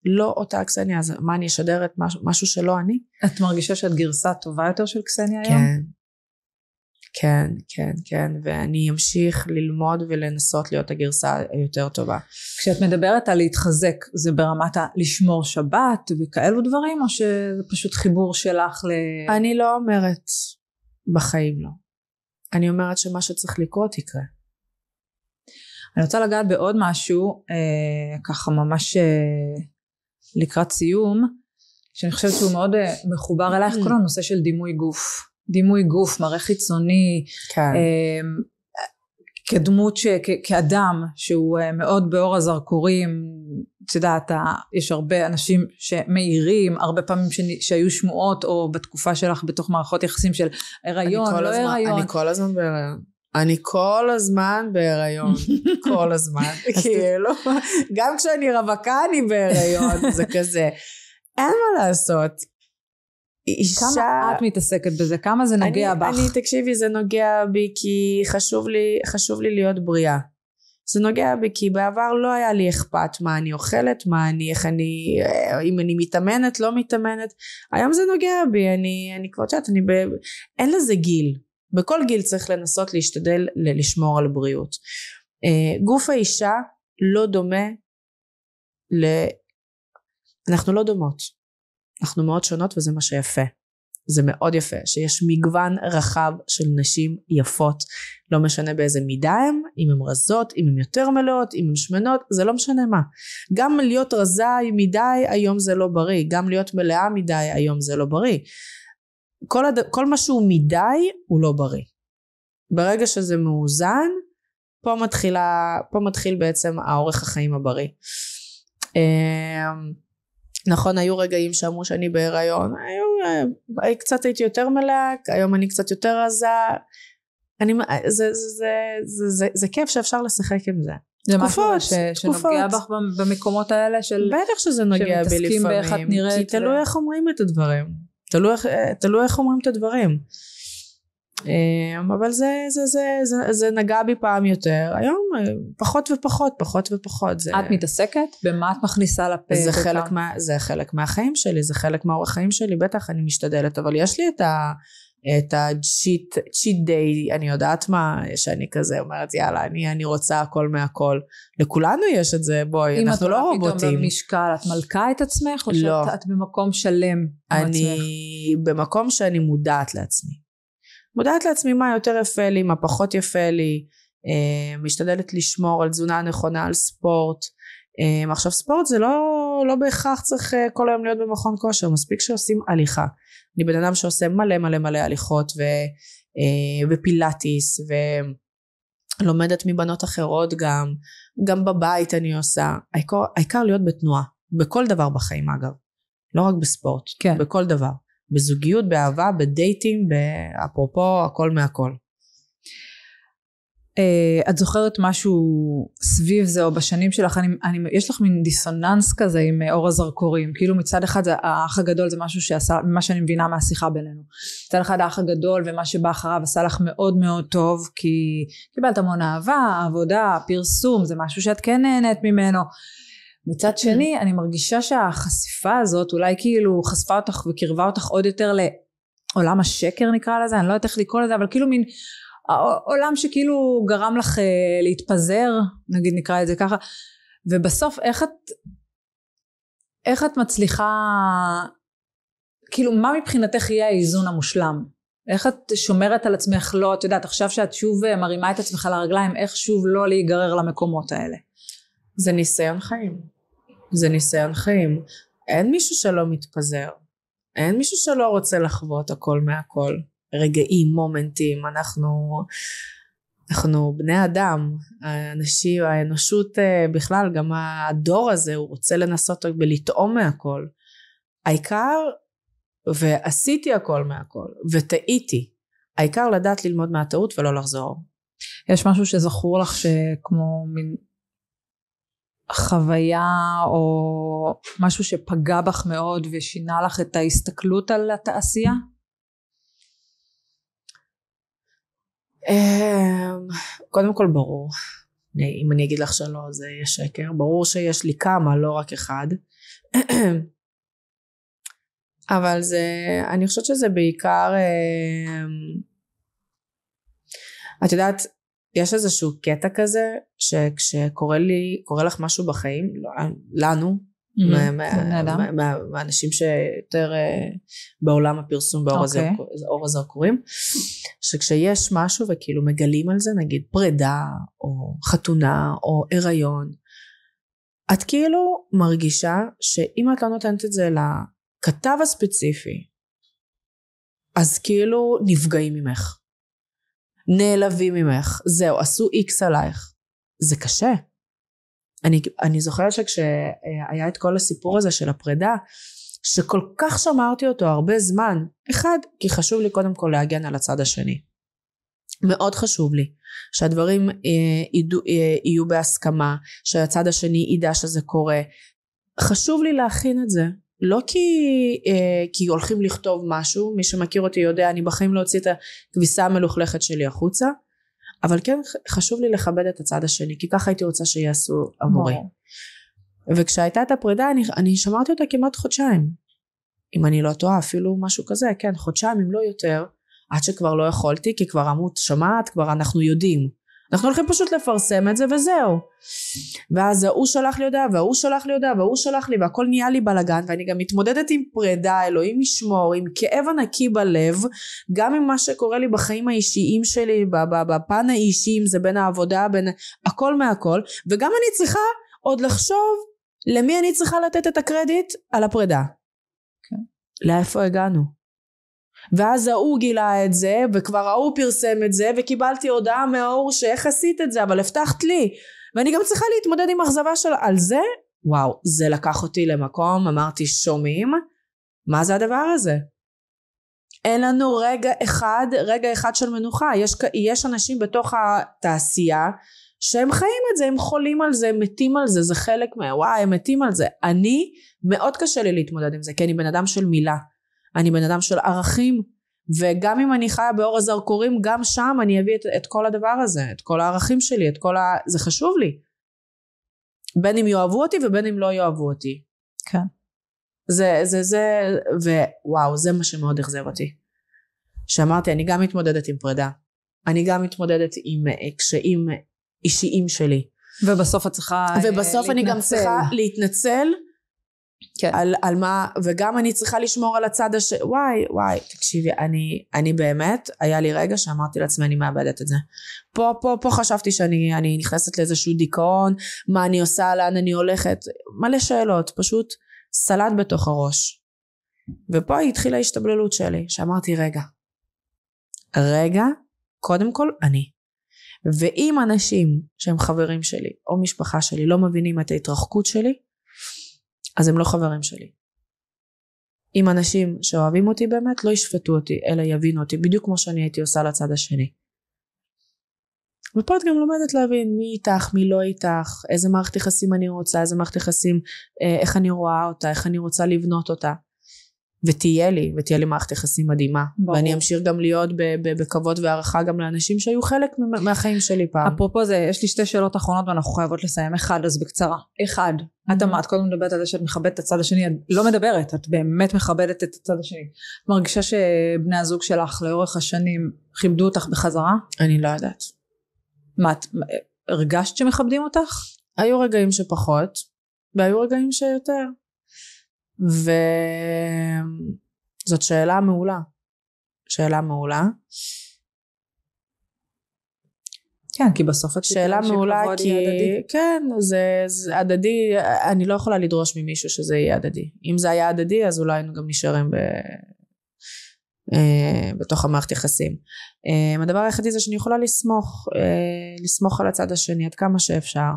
לא אותה קסניה, אז מה אני אשדר את מש, משהו שלא אני? את מרגישה שאת גרסה טובה יותר של קסניה כן, היום? כן, כן, כן, כן, ואני אמשיך ללמוד ולנסות להיות הגרסה היותר טובה. כשאת מדברת על להתחזק, זה ברמת הלשמור שבת וכאלו דברים, או שזה פשוט חיבור שלך ל... אני לא אומרת בחיים לא. אני אומרת שמה שצריך לקרות יקרה. אני רוצה לגעת בעוד משהו, אה, ככה ממש אה, לקראת סיום, שאני חושבת שהוא מאוד אה, מחובר אלייך, mm. כל הנושא של דימוי גוף. דימוי גוף, מראה חיצוני, כן. אמ, כדמות, ש, כ, כאדם שהוא אה, מאוד באור הזרקורים, את יודעת, יש הרבה אנשים שמאירים, הרבה פעמים ש, שהיו שמועות, או בתקופה שלך בתוך מערכות יחסים של הריון, לא הזמן, הריון. אני כל הזמן בהריון. אני כל הזמן בהיריון, כל הזמן, כאילו, גם כשאני רווקה אני בהיריון, זה כזה, אין מה לעשות, אישה... כמה את מתעסקת בזה? כמה זה נוגע אני, בך? אני, תקשיבי, זה נוגע בי כי חשוב לי, חשוב לי להיות בריאה. זה נוגע בי כי בעבר לא היה לי אכפת מה אני אוכלת, מה אני, איך אני, אה, אם אני מתאמנת, לא מתאמנת. היום זה נוגע בי, אני, אני כבר יודעת, אני ב... אין לזה גיל. בכל גיל צריך לנסות להשתדל לשמור על בריאות. אה, גוף האישה לא דומה ל... אנחנו לא דומות. אנחנו מאוד שונות וזה מה שיפה. זה מאוד יפה שיש מגוון רחב של נשים יפות. לא משנה באיזה מידה הן, אם הן רזות, אם הן יותר מלאות, אם הן שמנות, זה לא משנה מה. גם להיות רזה מדי היום זה לא בריא, גם להיות מלאה מדי היום זה לא בריא. כל, הד... כל מה שהוא מדי הוא לא בריא. ברגע שזה מאוזן, פה, מתחילה, פה מתחיל בעצם האורך החיים הבריא. אמ, נכון היו רגעים שאמרו שאני בהיריון, היו, אה, קצת הייתי יותר מלק, היום אני קצת יותר רזה, אני, זה, זה, זה, זה, זה, זה, זה כיף שאפשר לשחק עם זה. זה משהו שנוגע בך במקומות האלה של... בטח שזה נוגע בי לפעמים, באיך את נראית. כי תלוי איך אומרים את הדברים. תלוי איך אה, אומרים את הדברים. אמ, אבל זה, זה, זה, זה, זה נגע בי פעם יותר, היום אה, פחות ופחות, פחות ופחות. זה... את מתעסקת? במה את מכניסה לפה? זה חלק, מה, זה חלק מהחיים שלי, זה חלק מהאורח חיים שלי, בטח אני משתדלת, אבל יש לי את ה... את ה-cheat day, אני יודעת מה, שאני כזה אומרת, יאללה, אני, אני רוצה הכל מהכל. לכולנו יש את זה, בואי, אנחנו לא רובוטים. אם את פתאום במשקל, את מלכה את עצמך, או לא. שאת את במקום שלם עם עצמך? אני במקום שאני מודעת לעצמי. מודעת לעצמי מה יותר יפה לי, מה פחות יפה לי, אה, משתדלת לשמור על תזונה נכונה, על ספורט. אה, עכשיו ספורט זה לא, לא בהכרח צריך אה, כל היום להיות במכון כושר, מספיק שעושים הליכה. אני בן אדם שעושה מלא מלא מלא הליכות ו, ופילאטיס ולומדת מבנות אחרות גם, גם בבית אני עושה, העיקר, העיקר להיות בתנועה, בכל דבר בחיים אגב, לא רק בספורט, כן. בכל דבר. בזוגיות, באהבה, בדייטים, אפרופו הכל מהכל. אה, את זוכרת משהו סביב זה או בשנים שלך, אני, אני, יש לך מין דיסוננס כזה עם אה, אור הזרקורים, כאילו מצד אחד זה, האח הגדול זה משהו שעשה, מה שאני מבינה מהשיחה בינינו, מצד אחד האח הגדול ומה שבא אחריו עשה לך מאוד מאוד טוב, כי קיבלת המון אהבה, עבודה, פרסום, זה משהו שאת כן נהנית ממנו, מצד שני, אני מרגישה שהחשיפה הזאת אולי כאילו חשפה אותך וקירבה אותך עוד יותר לעולם השקר נקרא לזה, אני לא יודעת איך לקרוא לזה, אבל כאילו מין עולם שכאילו גרם לך אה, להתפזר, נגיד נקרא את זה ככה, ובסוף איך את, איך את מצליחה, כאילו מה מבחינתך יהיה האיזון המושלם? איך את שומרת על עצמך לא, את יודעת, עכשיו שאת שוב אה, מרימה את עצמך לרגליים, איך שוב לא להיגרר למקומות האלה? זה ניסיון חיים. זה ניסיון חיים. אין מישהו שלא מתפזר. אין מישהו שלא רוצה לחוות הכל מהכל. רגעים, מומנטים, אנחנו, אנחנו בני אדם, האנשים, האנושות אה, בכלל, גם הדור הזה, הוא רוצה לנסות ולטעום מהכל. העיקר, ועשיתי הכל מהכל, וטעיתי. העיקר לדעת ללמוד מהטעות ולא לחזור. יש משהו שזכור לך שכמו מין חוויה או משהו שפגע בך מאוד ושינה לך את ההסתכלות על התעשייה? אמ, קודם כל ברור, אם אני אגיד לך שלא זה יהיה שקר, ברור שיש לי כמה לא רק אחד אבל זה, אני חושבת שזה בעיקר אמ, את יודעת יש איזשהו קטע כזה שכשקורה לי, קורה לך משהו בחיים, לא, לנו, mm-hmm. מהאנשים שיותר אה, בעולם הפרסום באור אוקיי. הזרקורים, שכשיש משהו וכאילו מגלים על זה, נגיד פרידה, או חתונה, או הריון, את כאילו מרגישה שאם את לא נותנת את זה לכתב הספציפי, אז כאילו נפגעים ממך. נעלבים ממך, זהו, עשו איקס עלייך. זה קשה. אני, אני זוכרת שכשהיה את כל הסיפור הזה של הפרידה, שכל כך שמרתי אותו הרבה זמן. אחד, כי חשוב לי קודם כל להגן על הצד השני. מאוד חשוב לי שהדברים אה, ידעו, אה, יהיו בהסכמה, שהצד השני ידע שזה קורה. חשוב לי להכין את זה, לא כי, אה, כי הולכים לכתוב משהו, מי שמכיר אותי יודע, אני בחיים לא אוציא את הכביסה המלוכלכת שלי החוצה, אבל כן חשוב לי לכבד את הצד השני, כי ככה הייתי רוצה שיעשו עבורי. וכשהייתה את הפרידה, אני, אני שמרתי אותה כמעט חודשיים. אם אני לא טועה, אפילו משהו כזה, כן, חודשיים אם לא יותר, עד שכבר לא יכולתי, כי כבר אמרו, שמעת, כבר אנחנו יודעים. אנחנו הולכים פשוט לפרסם את זה וזהו. ואז ההוא שלח לי הודעה וההוא שלח לי הודעה וההוא שלח לי והכל נהיה לי בלאגן ואני גם מתמודדת עם פרידה אלוהים ישמור עם כאב ענקי בלב גם עם מה שקורה לי בחיים האישיים שלי בפן האישי אם זה בין העבודה בין הכל מהכל וגם אני צריכה עוד לחשוב למי אני צריכה לתת את הקרדיט על הפרידה. כן. לאיפה הגענו? ואז ההוא גילה את זה וכבר ההוא פרסם את זה וקיבלתי הודעה מהאור שאיך עשית את זה אבל הבטחת לי ואני גם צריכה להתמודד עם אכזבה של על זה וואו זה לקח אותי למקום אמרתי שומעים מה זה הדבר הזה אין לנו רגע אחד רגע אחד של מנוחה יש, יש אנשים בתוך התעשייה שהם חיים את זה, הם חולים על זה, הם מתים על זה, זה חלק מה... וואי, הם מתים על זה. אני, מאוד קשה לי להתמודד עם זה, כי אני בן אדם של מילה. אני בן אדם של ערכים, וגם אם אני חיה באור הזרקורים, גם שם אני אביא את, את כל הדבר הזה, את כל הערכים שלי, את כל ה... זה חשוב לי. בין אם יאהבו אותי ובין אם לא יאהבו אותי. כן. זה, זה, זה, ווואו, זה מה שמאוד אכזב אותי. שאמרתי, אני גם מתמודדת עם פרידה. אני גם מתמודדת עם אה, קשיים אישיים שלי. ובסוף את צריכה אה, ובסוף להתנצל. אני גם צריכה להתנצל כן. על, על מה, וגם אני צריכה לשמור על הצד הש... וואי, וואי, תקשיבי, אני, אני באמת, היה לי רגע שאמרתי לעצמי, אני מאבדת את זה. פה, פה, פה חשבתי שאני אני נכנסת לאיזשהו דיכאון, מה אני עושה, לאן אני הולכת, מלא שאלות, פשוט סלט בתוך הראש. ופה התחילה ההשתבללות שלי, שאמרתי, רגע, רגע, קודם כל אני. ואם אנשים שהם חברים שלי או משפחה שלי לא מבינים את ההתרחקות שלי, אז הם לא חברים שלי. אם אנשים שאוהבים אותי באמת לא ישפטו אותי אלא יבינו אותי בדיוק כמו שאני הייתי עושה לצד השני. ופה את גם לומדת להבין מי איתך, מי לא איתך, איזה מערכת יחסים אני רוצה, איזה מערכת יחסים, אה, איך אני רואה אותה, איך אני רוצה לבנות אותה. ותהיה לי, ותהיה לי מערכת יחסים מדהימה. ברור. ואני אמשיך גם להיות בכבוד והערכה גם לאנשים שהיו חלק מהחיים שלי פעם. אפרופו זה, יש לי שתי שאלות אחרונות ואנחנו חייבות לסיים. אחד, אז בקצרה. אחד, mm-hmm. את אמרת, קודם מדברת על זה שאת מכבדת את הצד השני, את לא מדברת, את באמת מכבדת את הצד השני. את מרגישה שבני הזוג שלך לאורך השנים כיבדו אותך בחזרה? אני לא יודעת. מה, את הרגשת שמכבדים אותך? היו רגעים שפחות, והיו רגעים שיותר. וזאת שאלה מעולה. שאלה מעולה. כן, כי בסוף את שאלה מעולה כי... הדדי. כן, זה, זה הדדי, אני לא יכולה לדרוש ממישהו שזה יהיה הדדי. אם זה היה הדדי, אז אולי היינו גם נשארים ב... אה, בתוך המערכת יחסים. אה, הדבר היחידי זה שאני יכולה לסמוך, אה, לסמוך על הצד השני עד כמה שאפשר.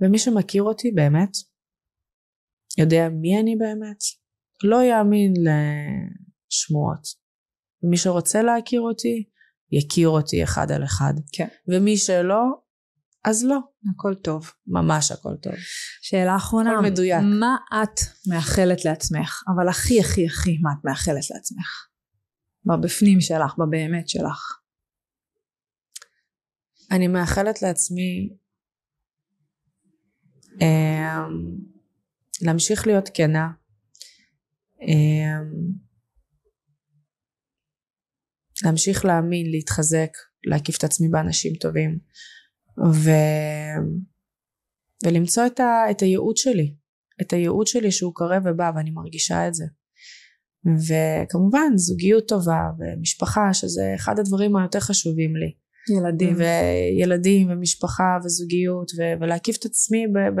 ומי שמכיר אותי באמת, יודע מי אני באמת, לא יאמין לשמועות. ומי שרוצה להכיר אותי, יכיר אותי אחד על אחד. כן. ומי שלא, אז לא. הכל טוב. ממש הכל טוב. שאלה אחרונה. הכל מדויק. מה את מאחלת לעצמך? אבל הכי הכי הכי מה את מאחלת לעצמך? בבפנים שלך, בבאמת שלך. אני מאחלת לעצמי אה, להמשיך להיות כנה. אמ, להמשיך להאמין, להתחזק, להקיף את עצמי באנשים טובים ו... ולמצוא את, ה... את הייעוד שלי, את הייעוד שלי שהוא קרב ובא ואני מרגישה את זה. וכמובן זוגיות טובה ומשפחה שזה אחד הדברים היותר חשובים לי. ילדים. וילדים ומשפחה וזוגיות ו... ולהקיף את עצמי ב... ב...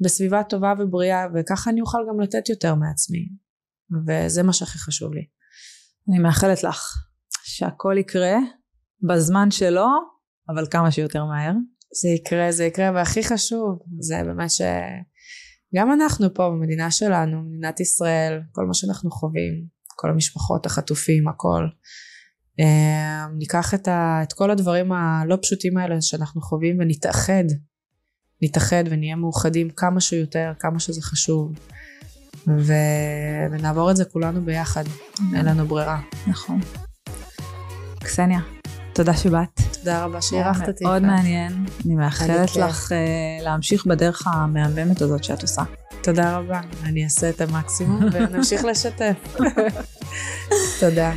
בסביבה טובה ובריאה וככה אני אוכל גם לתת יותר מעצמי וזה מה שהכי חשוב לי. אני מאחלת לך שהכל יקרה בזמן שלו אבל כמה שיותר מהר. זה יקרה זה יקרה והכי חשוב זה באמת שגם אנחנו פה במדינה שלנו מדינת ישראל כל מה שאנחנו חווים כל המשפחות החטופים הכל אה, ניקח את, ה, את כל הדברים הלא פשוטים האלה שאנחנו חווים ונתאחד נתאחד ונהיה מאוחדים כמה שיותר, כמה שזה חשוב. ו... ונעבור את זה כולנו ביחד, mm-hmm. אין לנו ברירה. נכון. קסניה, תודה שבאת. תודה רבה שאירחת אותי. מאוד מעניין. אני מאחלת לך אה, להמשיך בדרך המהממת הזאת שאת עושה. תודה רבה. אני אעשה את המקסימום ונמשיך לשתף. תודה.